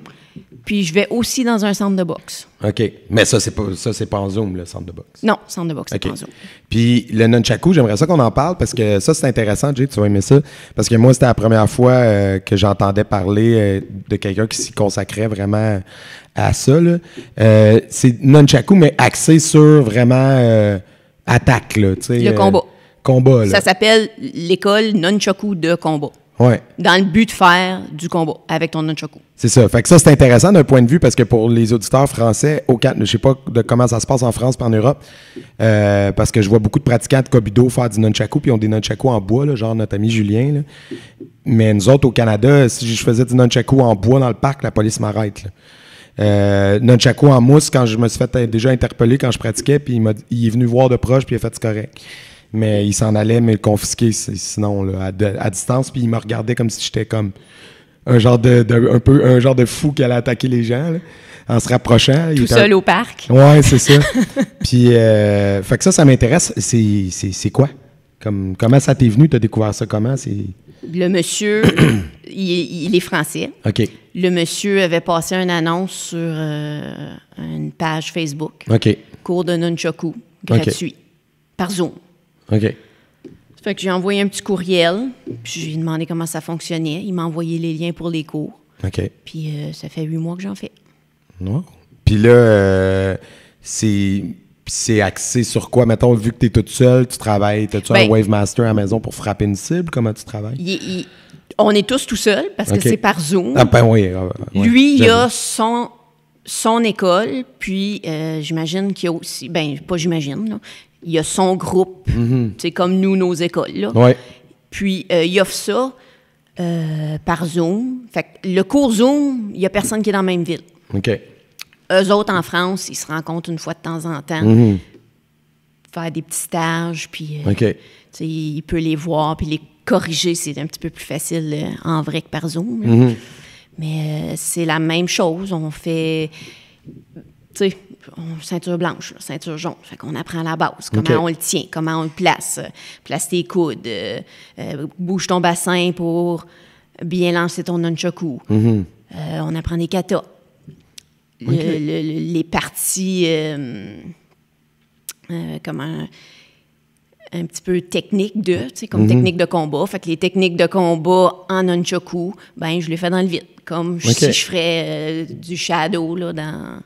Puis je vais aussi dans un centre de boxe. OK. Mais ça, c'est pas, ça, c'est pas en Zoom, le centre de boxe. Non, centre de boxe, c'est pas en Zoom. Puis le nunchaku, j'aimerais ça qu'on en parle parce que ça, c'est intéressant, Jay, tu vas aimer ça. Parce que moi, c'était la première fois euh, que j'entendais parler euh, de quelqu'un qui s'y consacrait vraiment à ça. Euh, c'est nunchaku, mais axé sur vraiment attaque, Le combat. combat, Ça s'appelle l'école nunchaku de combat. Dans le but de faire du combat avec ton nunchaku. C'est ça. Fait que ça, c'est intéressant d'un point de vue parce que pour les auditeurs français, au je ne sais pas de comment ça se passe en France et en Europe, euh, parce que je vois beaucoup de pratiquants de Kobido faire du nunchaku, puis ils ont des nunchaku en bois, là, genre notre ami Julien. Mais nous autres, au Canada, si je faisais du nunchaku en bois dans le parc, la police m'arrête. Euh, nunchaku en mousse, quand je me suis fait euh, déjà interpeller quand je pratiquais, puis il, il est venu voir de proche, puis il a fait « c'est correct » mais il s'en allait me confisquer sinon à, distance puis il me regardait comme si j'étais comme un genre de, peu un genre de fou qui allait attaquer les gens en se rapprochant tout seul au parc ouais c'est ça *laughs* puis euh, fait que ça ça m'intéresse c'est quoi comment ça t'est venu t'as découvert ça comment le monsieur *coughs* il, est français ok le monsieur avait passé une annonce sur euh, une page Facebook ok cours de nunchaku gratuit par Zoom OK. Fait que j'ai envoyé un petit courriel, puis j'ai demandé comment ça fonctionnait. Il m'a envoyé les liens pour les cours. OK. Puis euh, ça fait huit mois que j'en fais. Non. Puis là, euh, c'est axé sur quoi? Mettons, vu que tu es toute seule, tu travailles, tu un ben- Wave Master à la maison pour frapper une cible? Comment tu travailles? on est tous tout seuls parce que c'est par Zoom. Ah, ben ah, Lui, il a son, son école, puis euh, j'imagine qu'il y a aussi, ben pas j'imagine, il y a son groupe, mm-hmm. c'est comme nous, nos écoles. Puis euh, il offre ça euh, par Zoom. Fait le cours Zoom, il n'y a personne qui est dans la même ville. OK. Eux autres en France, ils se rencontrent une fois de temps en temps, mm-hmm. faire des petits stages, puis euh, il peut les voir, puis les corriger, c'est un petit peu plus facile en vrai que par Zoom. Mm-hmm. Mais c'est la même chose. On fait tu sais, ceinture blanche, ceinture jaune. Fait qu'on apprend la base, comment on le tient, comment on le place. Euh, place tes coudes, euh, euh, bouge ton bassin pour bien lancer ton nunchaku. Mhm. on apprend des katas. les parties, comment, un petit peu technique de, tu comme mhm. technique de combat. Fait que les techniques de combat en nunchaku, ben je les fais dans le vide. Comme si je ferais du shadow, là, dans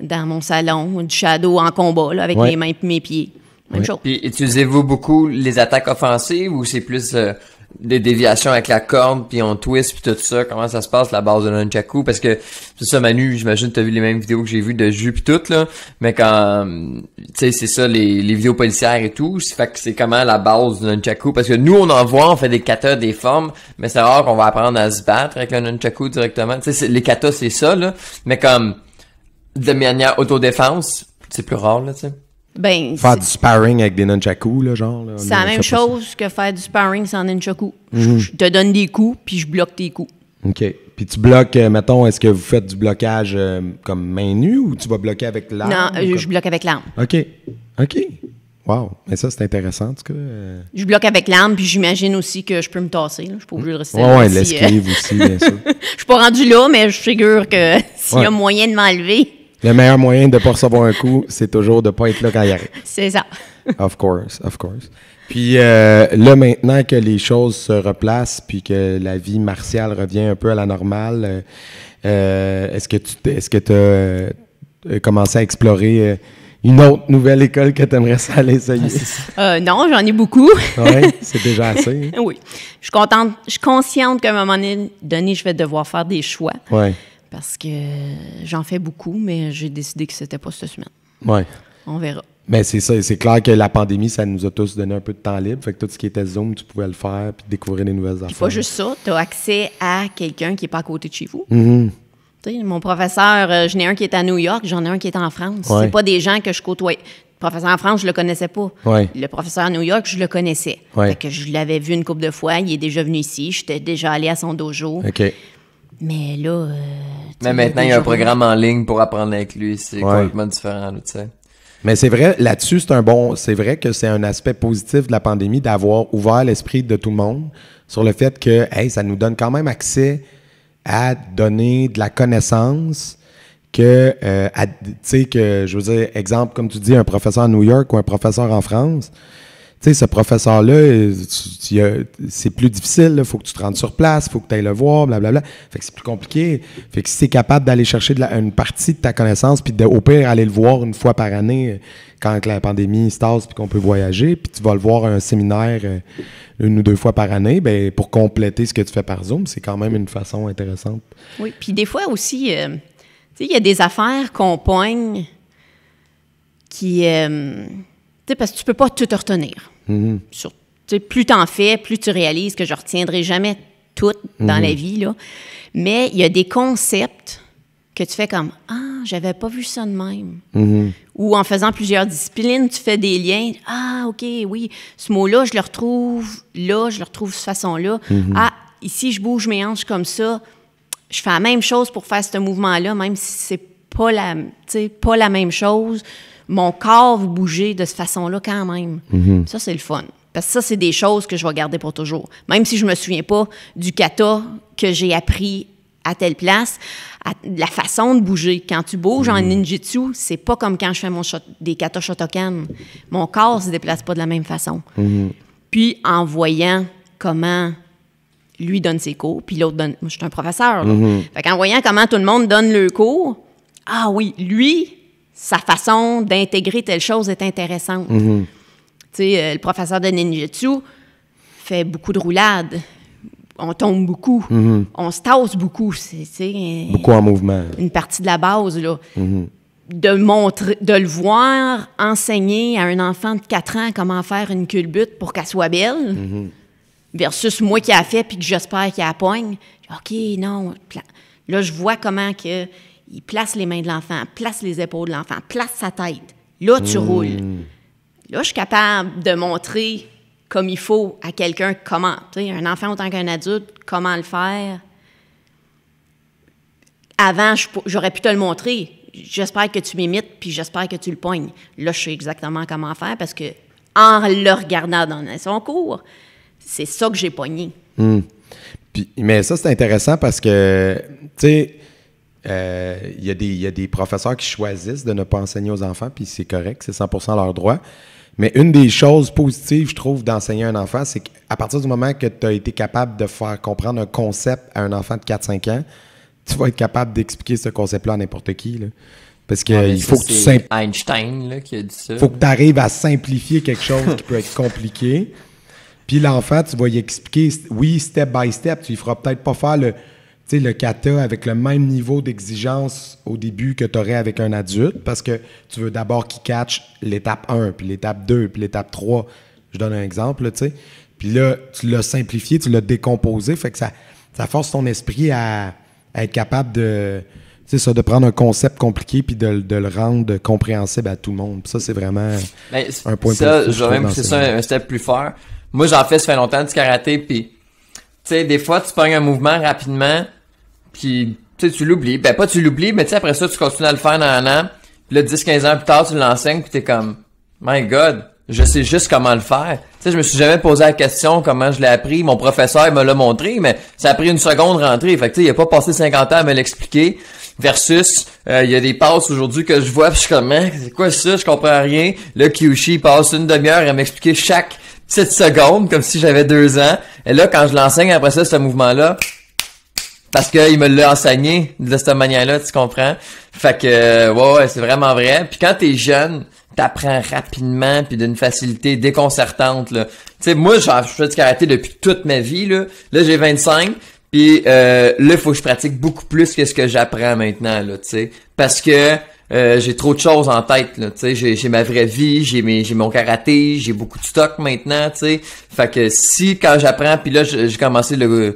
dans mon salon, du shadow en combat là, avec mes mains et mes pieds. Même chose. utilisez-vous beaucoup les attaques offensives ou c'est plus euh, des déviations avec la corde puis on twist puis tout ça comment ça se passe la base de nunchaku parce que c'est ça Manu j'imagine t'as vu les mêmes vidéos que j'ai vu de jus puis tout là mais quand tu sais c'est ça les, vidéos policières et tout c'est fait que c'est comment la base du nunchaku parce que nous on en voit on fait des katas des formes mais c'est rare qu'on va apprendre à se battre avec le nunchaku directement tu sais les katas c'est ça là mais comme de manière autodéfense, c'est plus rare, là, tu sais. Ben, faire du sparring avec des nunchakus, là, genre. C'est la même chose que faire du sparring sans nunchaku. Mhm. Je te donne des coups, puis je bloque tes coups. OK. Puis tu bloques, euh, mettons, est-ce que vous faites du blocage euh, comme main nue ou tu vas bloquer avec l'arme? Non, euh, je bloque avec l'arme. OK. OK. Wow. Mais ça, c'est intéressant, en tout cas. Je bloque avec l'arme, puis j'imagine aussi que je peux me tasser. Je suis pas obligé de rester là. Oui, l'esquive aussi, bien sûr. *laughs* je suis pas rendu là, mais je figure que *laughs* s'il y a moyen de m'enlever. Le meilleur moyen de ne pas recevoir un coup, c'est toujours de ne pas être là quand il C'est ça. of course, of course. Puis euh, là, maintenant que les choses se replacent, puis que la vie martiale revient un peu à la normale, euh, euh, est-ce que tu est-ce que tu as, commencé à explorer une autre nouvelle école que tu aimerais ça aller essayer? Ah, non, j'en ai beaucoup. Ah oui, *laughs* c'est déjà assez. Hein? oui. Je contente, je suis consciente qu'à un moment donné, je vais devoir faire des choix. Oui. Parce que j'en fais beaucoup, mais j'ai décidé que c'était pas cette semaine. Oui. On verra. Mais c'est ça, c'est clair que la pandémie, ça nous a tous donné un peu de temps libre. Fait que tout ce qui était Zoom, tu pouvais le faire puis découvrir des nouvelles puis affaires. Pas juste ça, tu as accès à quelqu'un qui n'est pas à côté de chez vous. Mm-hmm. Tu sais, Mon professeur, euh, j'en ai un qui est à New York, j'en ai un qui est en France. C'est pas des gens que je côtoie. Le professeur en France, je le connaissais pas. Ouais. Le professeur à New York, je le connaissais. Fait que je l'avais vu une couple de fois, il est déjà venu ici, j'étais déjà allé à son dojo. Mais là. Euh, mais maintenant, il y a un programme en ligne pour apprendre avec lui. C'est complètement différent, tu sais. Mais c'est vrai, là-dessus, c'est un bon. C'est vrai que c'est un aspect positif de la pandémie d'avoir ouvert l'esprit de tout le monde sur le fait que, hey, ça nous donne quand même accès à donner de la connaissance que, euh, tu sais, que, je veux dire, exemple, comme tu dis, un professeur à New York ou un professeur en France, tu sais, ce professeur-là, c'est plus difficile, il faut que tu te rendes sur place, il faut que tu ailles le voir, blablabla. Bla, bla. Fait que c'est plus compliqué. Fait que si tu es capable d'aller chercher une partie de ta connaissance, puis au pire, aller le voir une fois par année euh, quand la pandémie se tasse puis qu'on peut voyager, puis tu vas le voir à un séminaire euh, une ou deux fois par année, ben pour compléter ce que tu fais par Zoom, c'est quand même une façon intéressante. Oui, puis des fois aussi, euh, tu sais, il y a des affaires qu'on poigne qui parce que tu peux pas tout retenir. Plus mm-hmm. tu en plus t'en fais, plus tu réalises que je retiendrai jamais tout dans mm-hmm. la vie. Mais il y a des concepts que tu fais comme Ah, j'avais pas vu ça de même. Mm-hmm. Ou en faisant plusieurs disciplines, tu fais des liens. Ah, OK, oui, ce mot-là, je le retrouve là, je le retrouve de cette façon-là. Ah, ici, je bouge mes hanches comme ça. Je fais la même chose pour faire ce mouvement-là, même si c'est pas la, pas la même chose mon corps va bouger de cette façon-là quand même. Mhm. Ça, c'est le fun. Parce que ça, c'est des choses que je vais garder pour toujours. Même si je me souviens pas du kata que j'ai appris à telle place, la façon de bouger. Quand tu bouges en mhm. ninjutsu, c'est pas comme quand je fais mon des kata shotokan. Mon corps se déplace pas de la même façon. Mhm. Puis en voyant comment lui donne ses cours, puis l'autre donne... Moi, je suis un professeur. en voyant comment tout le monde donne le cours, ah oui, lui, sa façon d'intégrer telle chose est intéressante. Mm-hmm. Tu sais, euh, le professeur de ninjutsu fait beaucoup de roulades. On tombe beaucoup. Mm-hmm. On se tasse beaucoup. C'est, beaucoup en mouvement. Une partie de la base, là. Mm-hmm. De, montrer, de le voir enseigner à un enfant de 4 ans comment faire une culbute pour qu'elle soit belle, versus moi qui a fait puis que j'espère qu'il a poigne. OK, non. Là, je vois comment que il place les mains de l'enfant, place les épaules de l'enfant, place sa tête. Là, tu hmm. roules. Là, je suis capable de montrer comme il faut à quelqu'un comment. sais, un enfant autant qu'un adulte, comment le faire. Avant, j'aurais pu te le montrer. J'espère que tu m'imites, puis j'espère que tu le poignes. Là, je sais exactement comment faire parce que en le regardant dans son cours, c'est ça que j'ai poigné. Hmm. mais ça, c'est intéressant parce que, tu sais, euh, il y, a des professeurs qui choisissent de ne pas enseigner aux enfants, puis c'est correct, c'est 100 leur droit. Mais une des choses positives, je trouve, d'enseigner un enfant, c'est qu'à partir du moment que tu as été capable de faire comprendre un concept à un enfant de 4-5 ans, tu vas être capable d'expliquer ce concept-là à n'importe qui. Parce que ah, faut que tu Einstein qui a dit ça. il faut que tu arrives à simplifier quelque chose qui peut être compliqué. Puis l'enfant, tu vas y expliquer, oui, step by step, tu ne feras peut-être pas faire le le kata avec le même niveau d'exigence au début que tu aurais avec un adulte, parce que tu veux d'abord qu'il catch l'étape 1, puis l'étape 2, puis l'étape 3. Je donne un exemple, tu Puis là, tu l'as simplifié, tu l'as décomposé, fait que ça, ça force ton esprit à, être capable de, ça, de prendre un concept compliqué puis de, le rendre compréhensible à tout le monde. ça, c'est vraiment ben, un point ça, J'aurais même c'est ça un, step plus fort. Moi, j'en fais, ça fait longtemps du karaté, puis tu sais, des fois, tu prends un mouvement rapidement, tu sais, tu l'oublies. Ben, pas tu l'oublies, mais tu après ça, tu continues à le faire dans un an. Puis là, 10-15 ans plus tard, tu l'enseignes, puis t'es comme, my God, je sais juste comment le faire. Tu sais, je me suis jamais posé la question comment je l'ai appris. Mon professeur me l'a montré, mais ça a pris une seconde rentrée. Fait que tu sais, il a pas passé 50 ans à me l'expliquer. Versus, euh, il y a des passes aujourd'hui que je vois, puis je suis comme, hein, c'est quoi ça? Je comprends rien. Là, Kyushi passe une demi-heure à m'expliquer chaque petite seconde, comme si j'avais deux ans. Et là, quand je l'enseigne après ça, ce mouvement-là, parce qu'il me l'a enseigné de cette manière-là, tu comprends? Fait que, euh, ouais, c'est vraiment vrai. Puis quand t'es jeune, t'apprends rapidement puis d'une facilité déconcertante, là. Tu sais, moi, je fais du karaté depuis toute ma vie, là. Là, j'ai 25. Puis euh, là, faut que je pratique beaucoup plus que ce que j'apprends maintenant, là, tu sais. Parce que euh, j'ai trop de choses en tête, là, tu sais. J'ai, ma vraie vie, j'ai, j'ai mon karaté, j'ai beaucoup de stock maintenant, tu sais. Fait que si, quand j'apprends, puis là, j'ai commencé le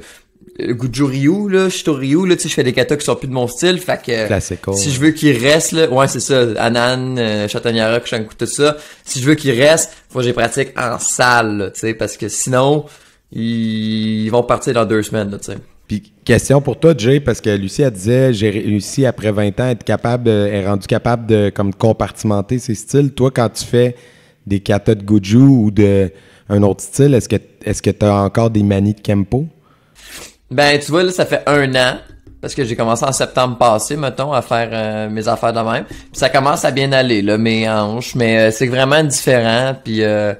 Gujo Ryu, là, Shito Ryu, là, tu sais, je fais des katas qui sont plus de mon style, fait que... Si je veux qu'ils restent, là, ouais, c'est ça, Anan, euh, Chatanyara, tout ça, si je veux qu'ils restent, faut que j'ai pratique en salle, tu sais, parce que sinon, ils vont partir dans deux semaines, tu sais. Puis, question pour toi, Jay, parce que Lucie, elle disait, j'ai réussi après 20 ans à être capable, euh, est rendu capable de, comme, compartimenter ses styles. Toi, quand tu fais des katas de Guju ou de un autre style, est-ce que, est-ce que t'as encore des manies de Kempo? Ben, tu vois, là, ça fait un an. Parce que j'ai commencé en septembre passé, mettons, à faire euh, mes affaires de même. Puis ça commence à bien aller, là, mes hanches. Mais euh, c'est vraiment différent. Puis euh,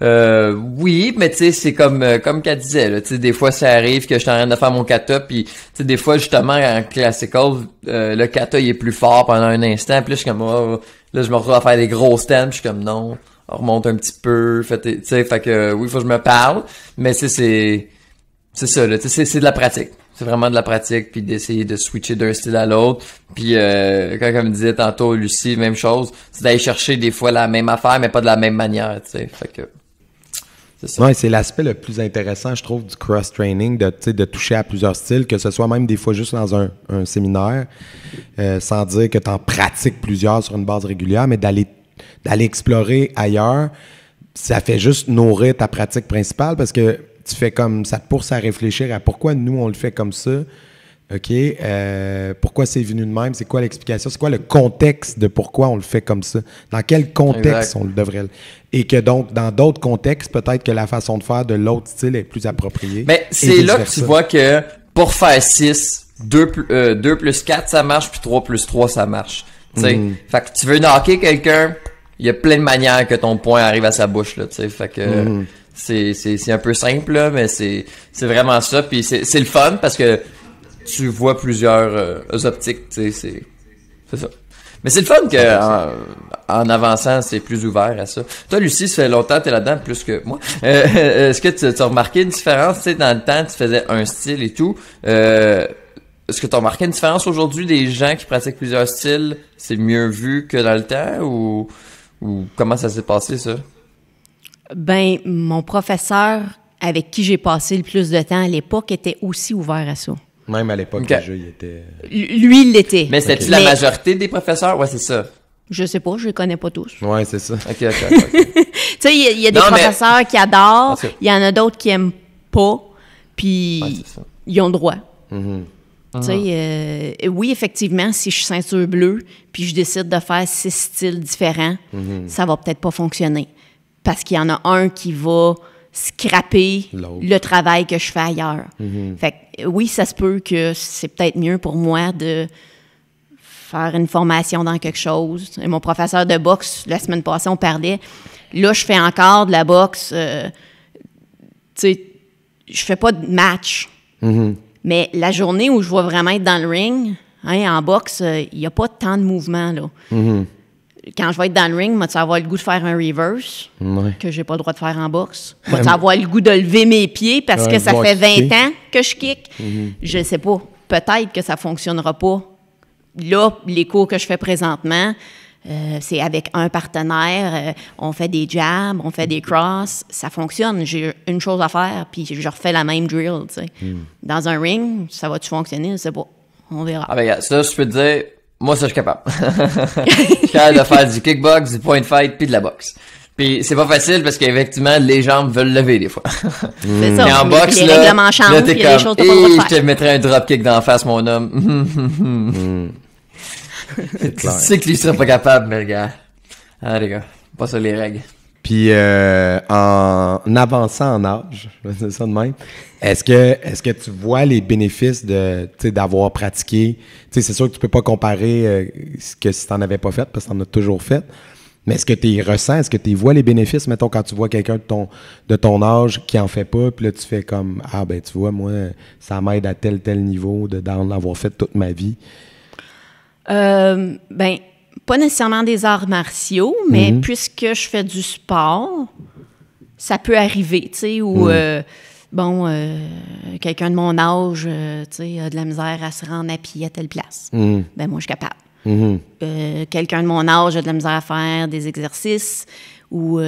euh, oui, mais tu sais, c'est comme comme qu'elle disait, là, tu sais, des fois ça arrive que je suis en train de faire mon kata, puis tu sais, des fois justement en classical, le kata il est plus fort pendant un instant, puis là, je suis comme oh, oh. là je me retrouve à faire des gros stems, je suis comme non, remonte un petit peu, fait, tu sais, fait que oui, faut que je me parle, mais sais, c'est c'est ça, c'est de la pratique. C'est vraiment de la pratique, puis d'essayer de switcher d'un style à l'autre. Puis, comme, euh, disait tantôt Lucie, même chose, c'est d'aller chercher des fois la même affaire, mais pas de la même manière, tu sais. Fait que... C'est ouais, c'est l'aspect le plus intéressant, je trouve, du cross-training, de, de toucher à plusieurs styles, que ce soit même des fois juste dans un, séminaire, euh, sans dire que tu en pratiques plusieurs sur une base régulière, mais d'aller explorer ailleurs, ça fait juste nourrir ta pratique principale parce que tu fais comme ça te pousse à réfléchir à pourquoi nous on le fait comme ça. OK? Euh, pourquoi c'est venu de même? C'est quoi l'explication? C'est quoi le contexte de pourquoi on le fait comme ça? Dans quel contexte on le devrait? Et que donc, dans d'autres contextes, peut-être que la façon de faire de l'autre style est plus appropriée. Mais c'est là que tu vois que pour faire 6, 2, euh, plus 4, ça marche, puis 3 plus 3, ça marche. Mm. Fait que tu veux knocker quelqu'un, il y a plein de manières que ton point arrive à sa bouche. Là, sais, fait que... Mm. C'est un peu simple, là, mais c'est vraiment ça. Puis c'est le fun parce que tu vois plusieurs euh, optiques, tu sais, c'est ça. Mais c'est le fun que en, avançant, c'est plus ouvert à ça. Toi, Lucie, ça fait longtemps que t'es là-dedans, plus que moi. Euh, euh, est-ce que tu, as remarqué une différence, tu sais, dans le temps, tu faisais un style et tout. Est-ce que tu as remarqué une différence aujourd'hui des gens qui pratiquent plusieurs styles? C'est mieux vu que dans le temps ou, ou comment ça s'est passé, ça? Ben, mon professeur avec qui j'ai passé le plus de temps à l'époque était aussi ouvert à ça. Même à l'époque, le il était. lui, il l'était. Mais c'était-tu la majorité des professeurs? Ouais, c'est ça. Je sais pas, je les connais pas tous. Ouais, c'est ça. OK, OK. *laughs* tu sais, il y a, des professeurs qui adorent, il y en a d'autres qui aiment pas, puis ils ont droit. Mm-hmm. Tu sais, euh, oui, effectivement, si je suis ceinture bleue, puis je décide de faire six styles différents, mm-hmm. ça va peut-être pas fonctionner parce qu'il y en a un qui va scraper le travail que je fais ailleurs. Mhm. Fait oui, ça se peut que c'est peut-être mieux pour moi de faire une formation dans quelque chose. Et mon professeur de boxe, la semaine passée, on parlait. Là, je fais encore de la boxe. Euh, tu sais, je fais pas de match. Mhm. Mais la journée où je vais vraiment être dans le ring, hein, en boxe, euh, il n'y a pas tant de mouvement, là. Mhm quand je vais être dans le ring, moi, tu vas avoir le goût de faire un reverse que j'ai pas le droit de faire en boxe. Moi, tu vas avoir le goût de lever mes pieds parce que ça fait 20 ans que je kick. Mm-hmm. Je sais pas. Peut-être que ça ne fonctionnera pas. Là, les cours que je fais présentement, euh, c'est avec un partenaire, euh, on fait des jabs, on fait des cross. ça fonctionne. J'ai une chose à faire, puis je refais la même drill. Mm. Dans un ring, ça va-tu fonctionner? Je sais pas. On verra. Ah ben, ça, je peux te dire, moi, ça, je suis capable. *laughs* je suis capable de faire du kickbox, du point fight, puis de la boxe. Puis c'est pas facile parce qu'effectivement, les jambes veulent lever des fois. C'est mm. ça. Mais en boxe, là, là, t'es comme, je te mettrais un dropkick dans la face, mon homme. Mm. *laughs* tu sais que lui serait pas capable, mais gars Ah, les gars, pas sur les règles. Puis euh, en avançant en âge, *laughs* je vais ça de même, est-ce que, tu vois les bénéfices de, d'avoir pratiqué? c'est sûr que tu peux pas comparer euh, ce que si tu n'en avais pas fait, parce que tu en as toujours fait. Mais est-ce que tu ressens, est-ce que tu vois les bénéfices, mettons, quand tu vois quelqu'un de ton, de ton âge qui en fait pas, puis là, tu fais comme, ah ben tu vois, moi, ça m'aide à tel, tel niveau de avoir fait toute ma vie? Euh, ben, pas nécessairement des arts martiaux, mais mhm. puisque je fais du sport, ça peut arriver, tu sais, où, mhm. euh, bon, euh, quelqu'un de mon âge, euh, tu sais, a de la misère à se rendre à pied à telle place. Mhm. Ben moi, je suis capable. quelqu'un de mon âge a de la misère à faire des exercices ou, tu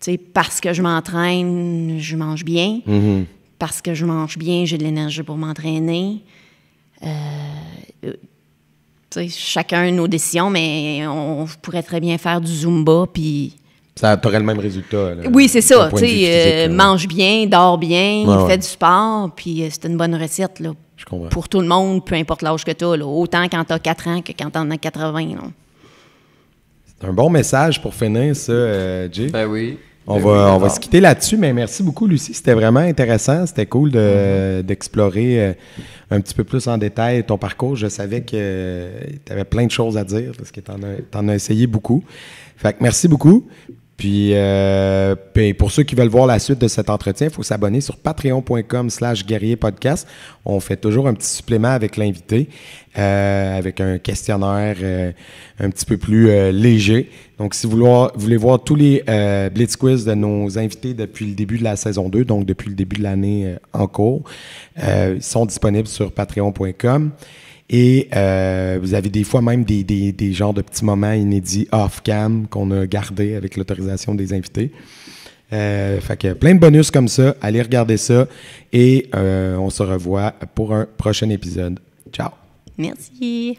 sais, parce que je m'entraîne, je mange bien. Parce que je mange bien, j'ai de l'énergie pour m'entraîner chacun nos décisions, mais on pourrait très bien faire du Zumba, puis... Ça aurait le même résultat. oui, c'est ça. Euh, mange bien, dors bien, fais du sport, puis euh, c'est une bonne recette là, Je pour tout le monde, peu importe l'âge que tu as, autant quand tu as 4 ans que quand tu en as 80. C'est un bon message pour finir, ça, euh, Jay. Ben oui. Ben on va, on va se quitter là-dessus, mais merci beaucoup, Lucie. C'était vraiment intéressant. C'était cool mm-hmm. d'explorer euh, un petit peu plus en détail ton parcours. Je savais que euh, tu avais plein de choses à dire parce que tu en, en, as essayé beaucoup. Fait que merci beaucoup. Puis, euh, ben, pour ceux qui veulent voir la suite de cet entretien, il faut s'abonner sur patreon.com slash guerrier On fait toujours un petit supplément avec l'invité, euh, avec un questionnaire euh, un petit peu plus léger. Donc, si vous voulez, voulez voir tous les Blitz Quiz de nos invités depuis le début de la saison 2, donc depuis le début de l'année en cours, ils sont disponibles sur patreon.com. Et euh, vous avez des fois même des, des, des genres de petits moments inédits off-cam qu'on a gardés avec l'autorisation des invités. Euh, fait que plein de bonus comme ça. Allez regarder ça et euh, on se revoit pour un prochain épisode. Ciao. Merci.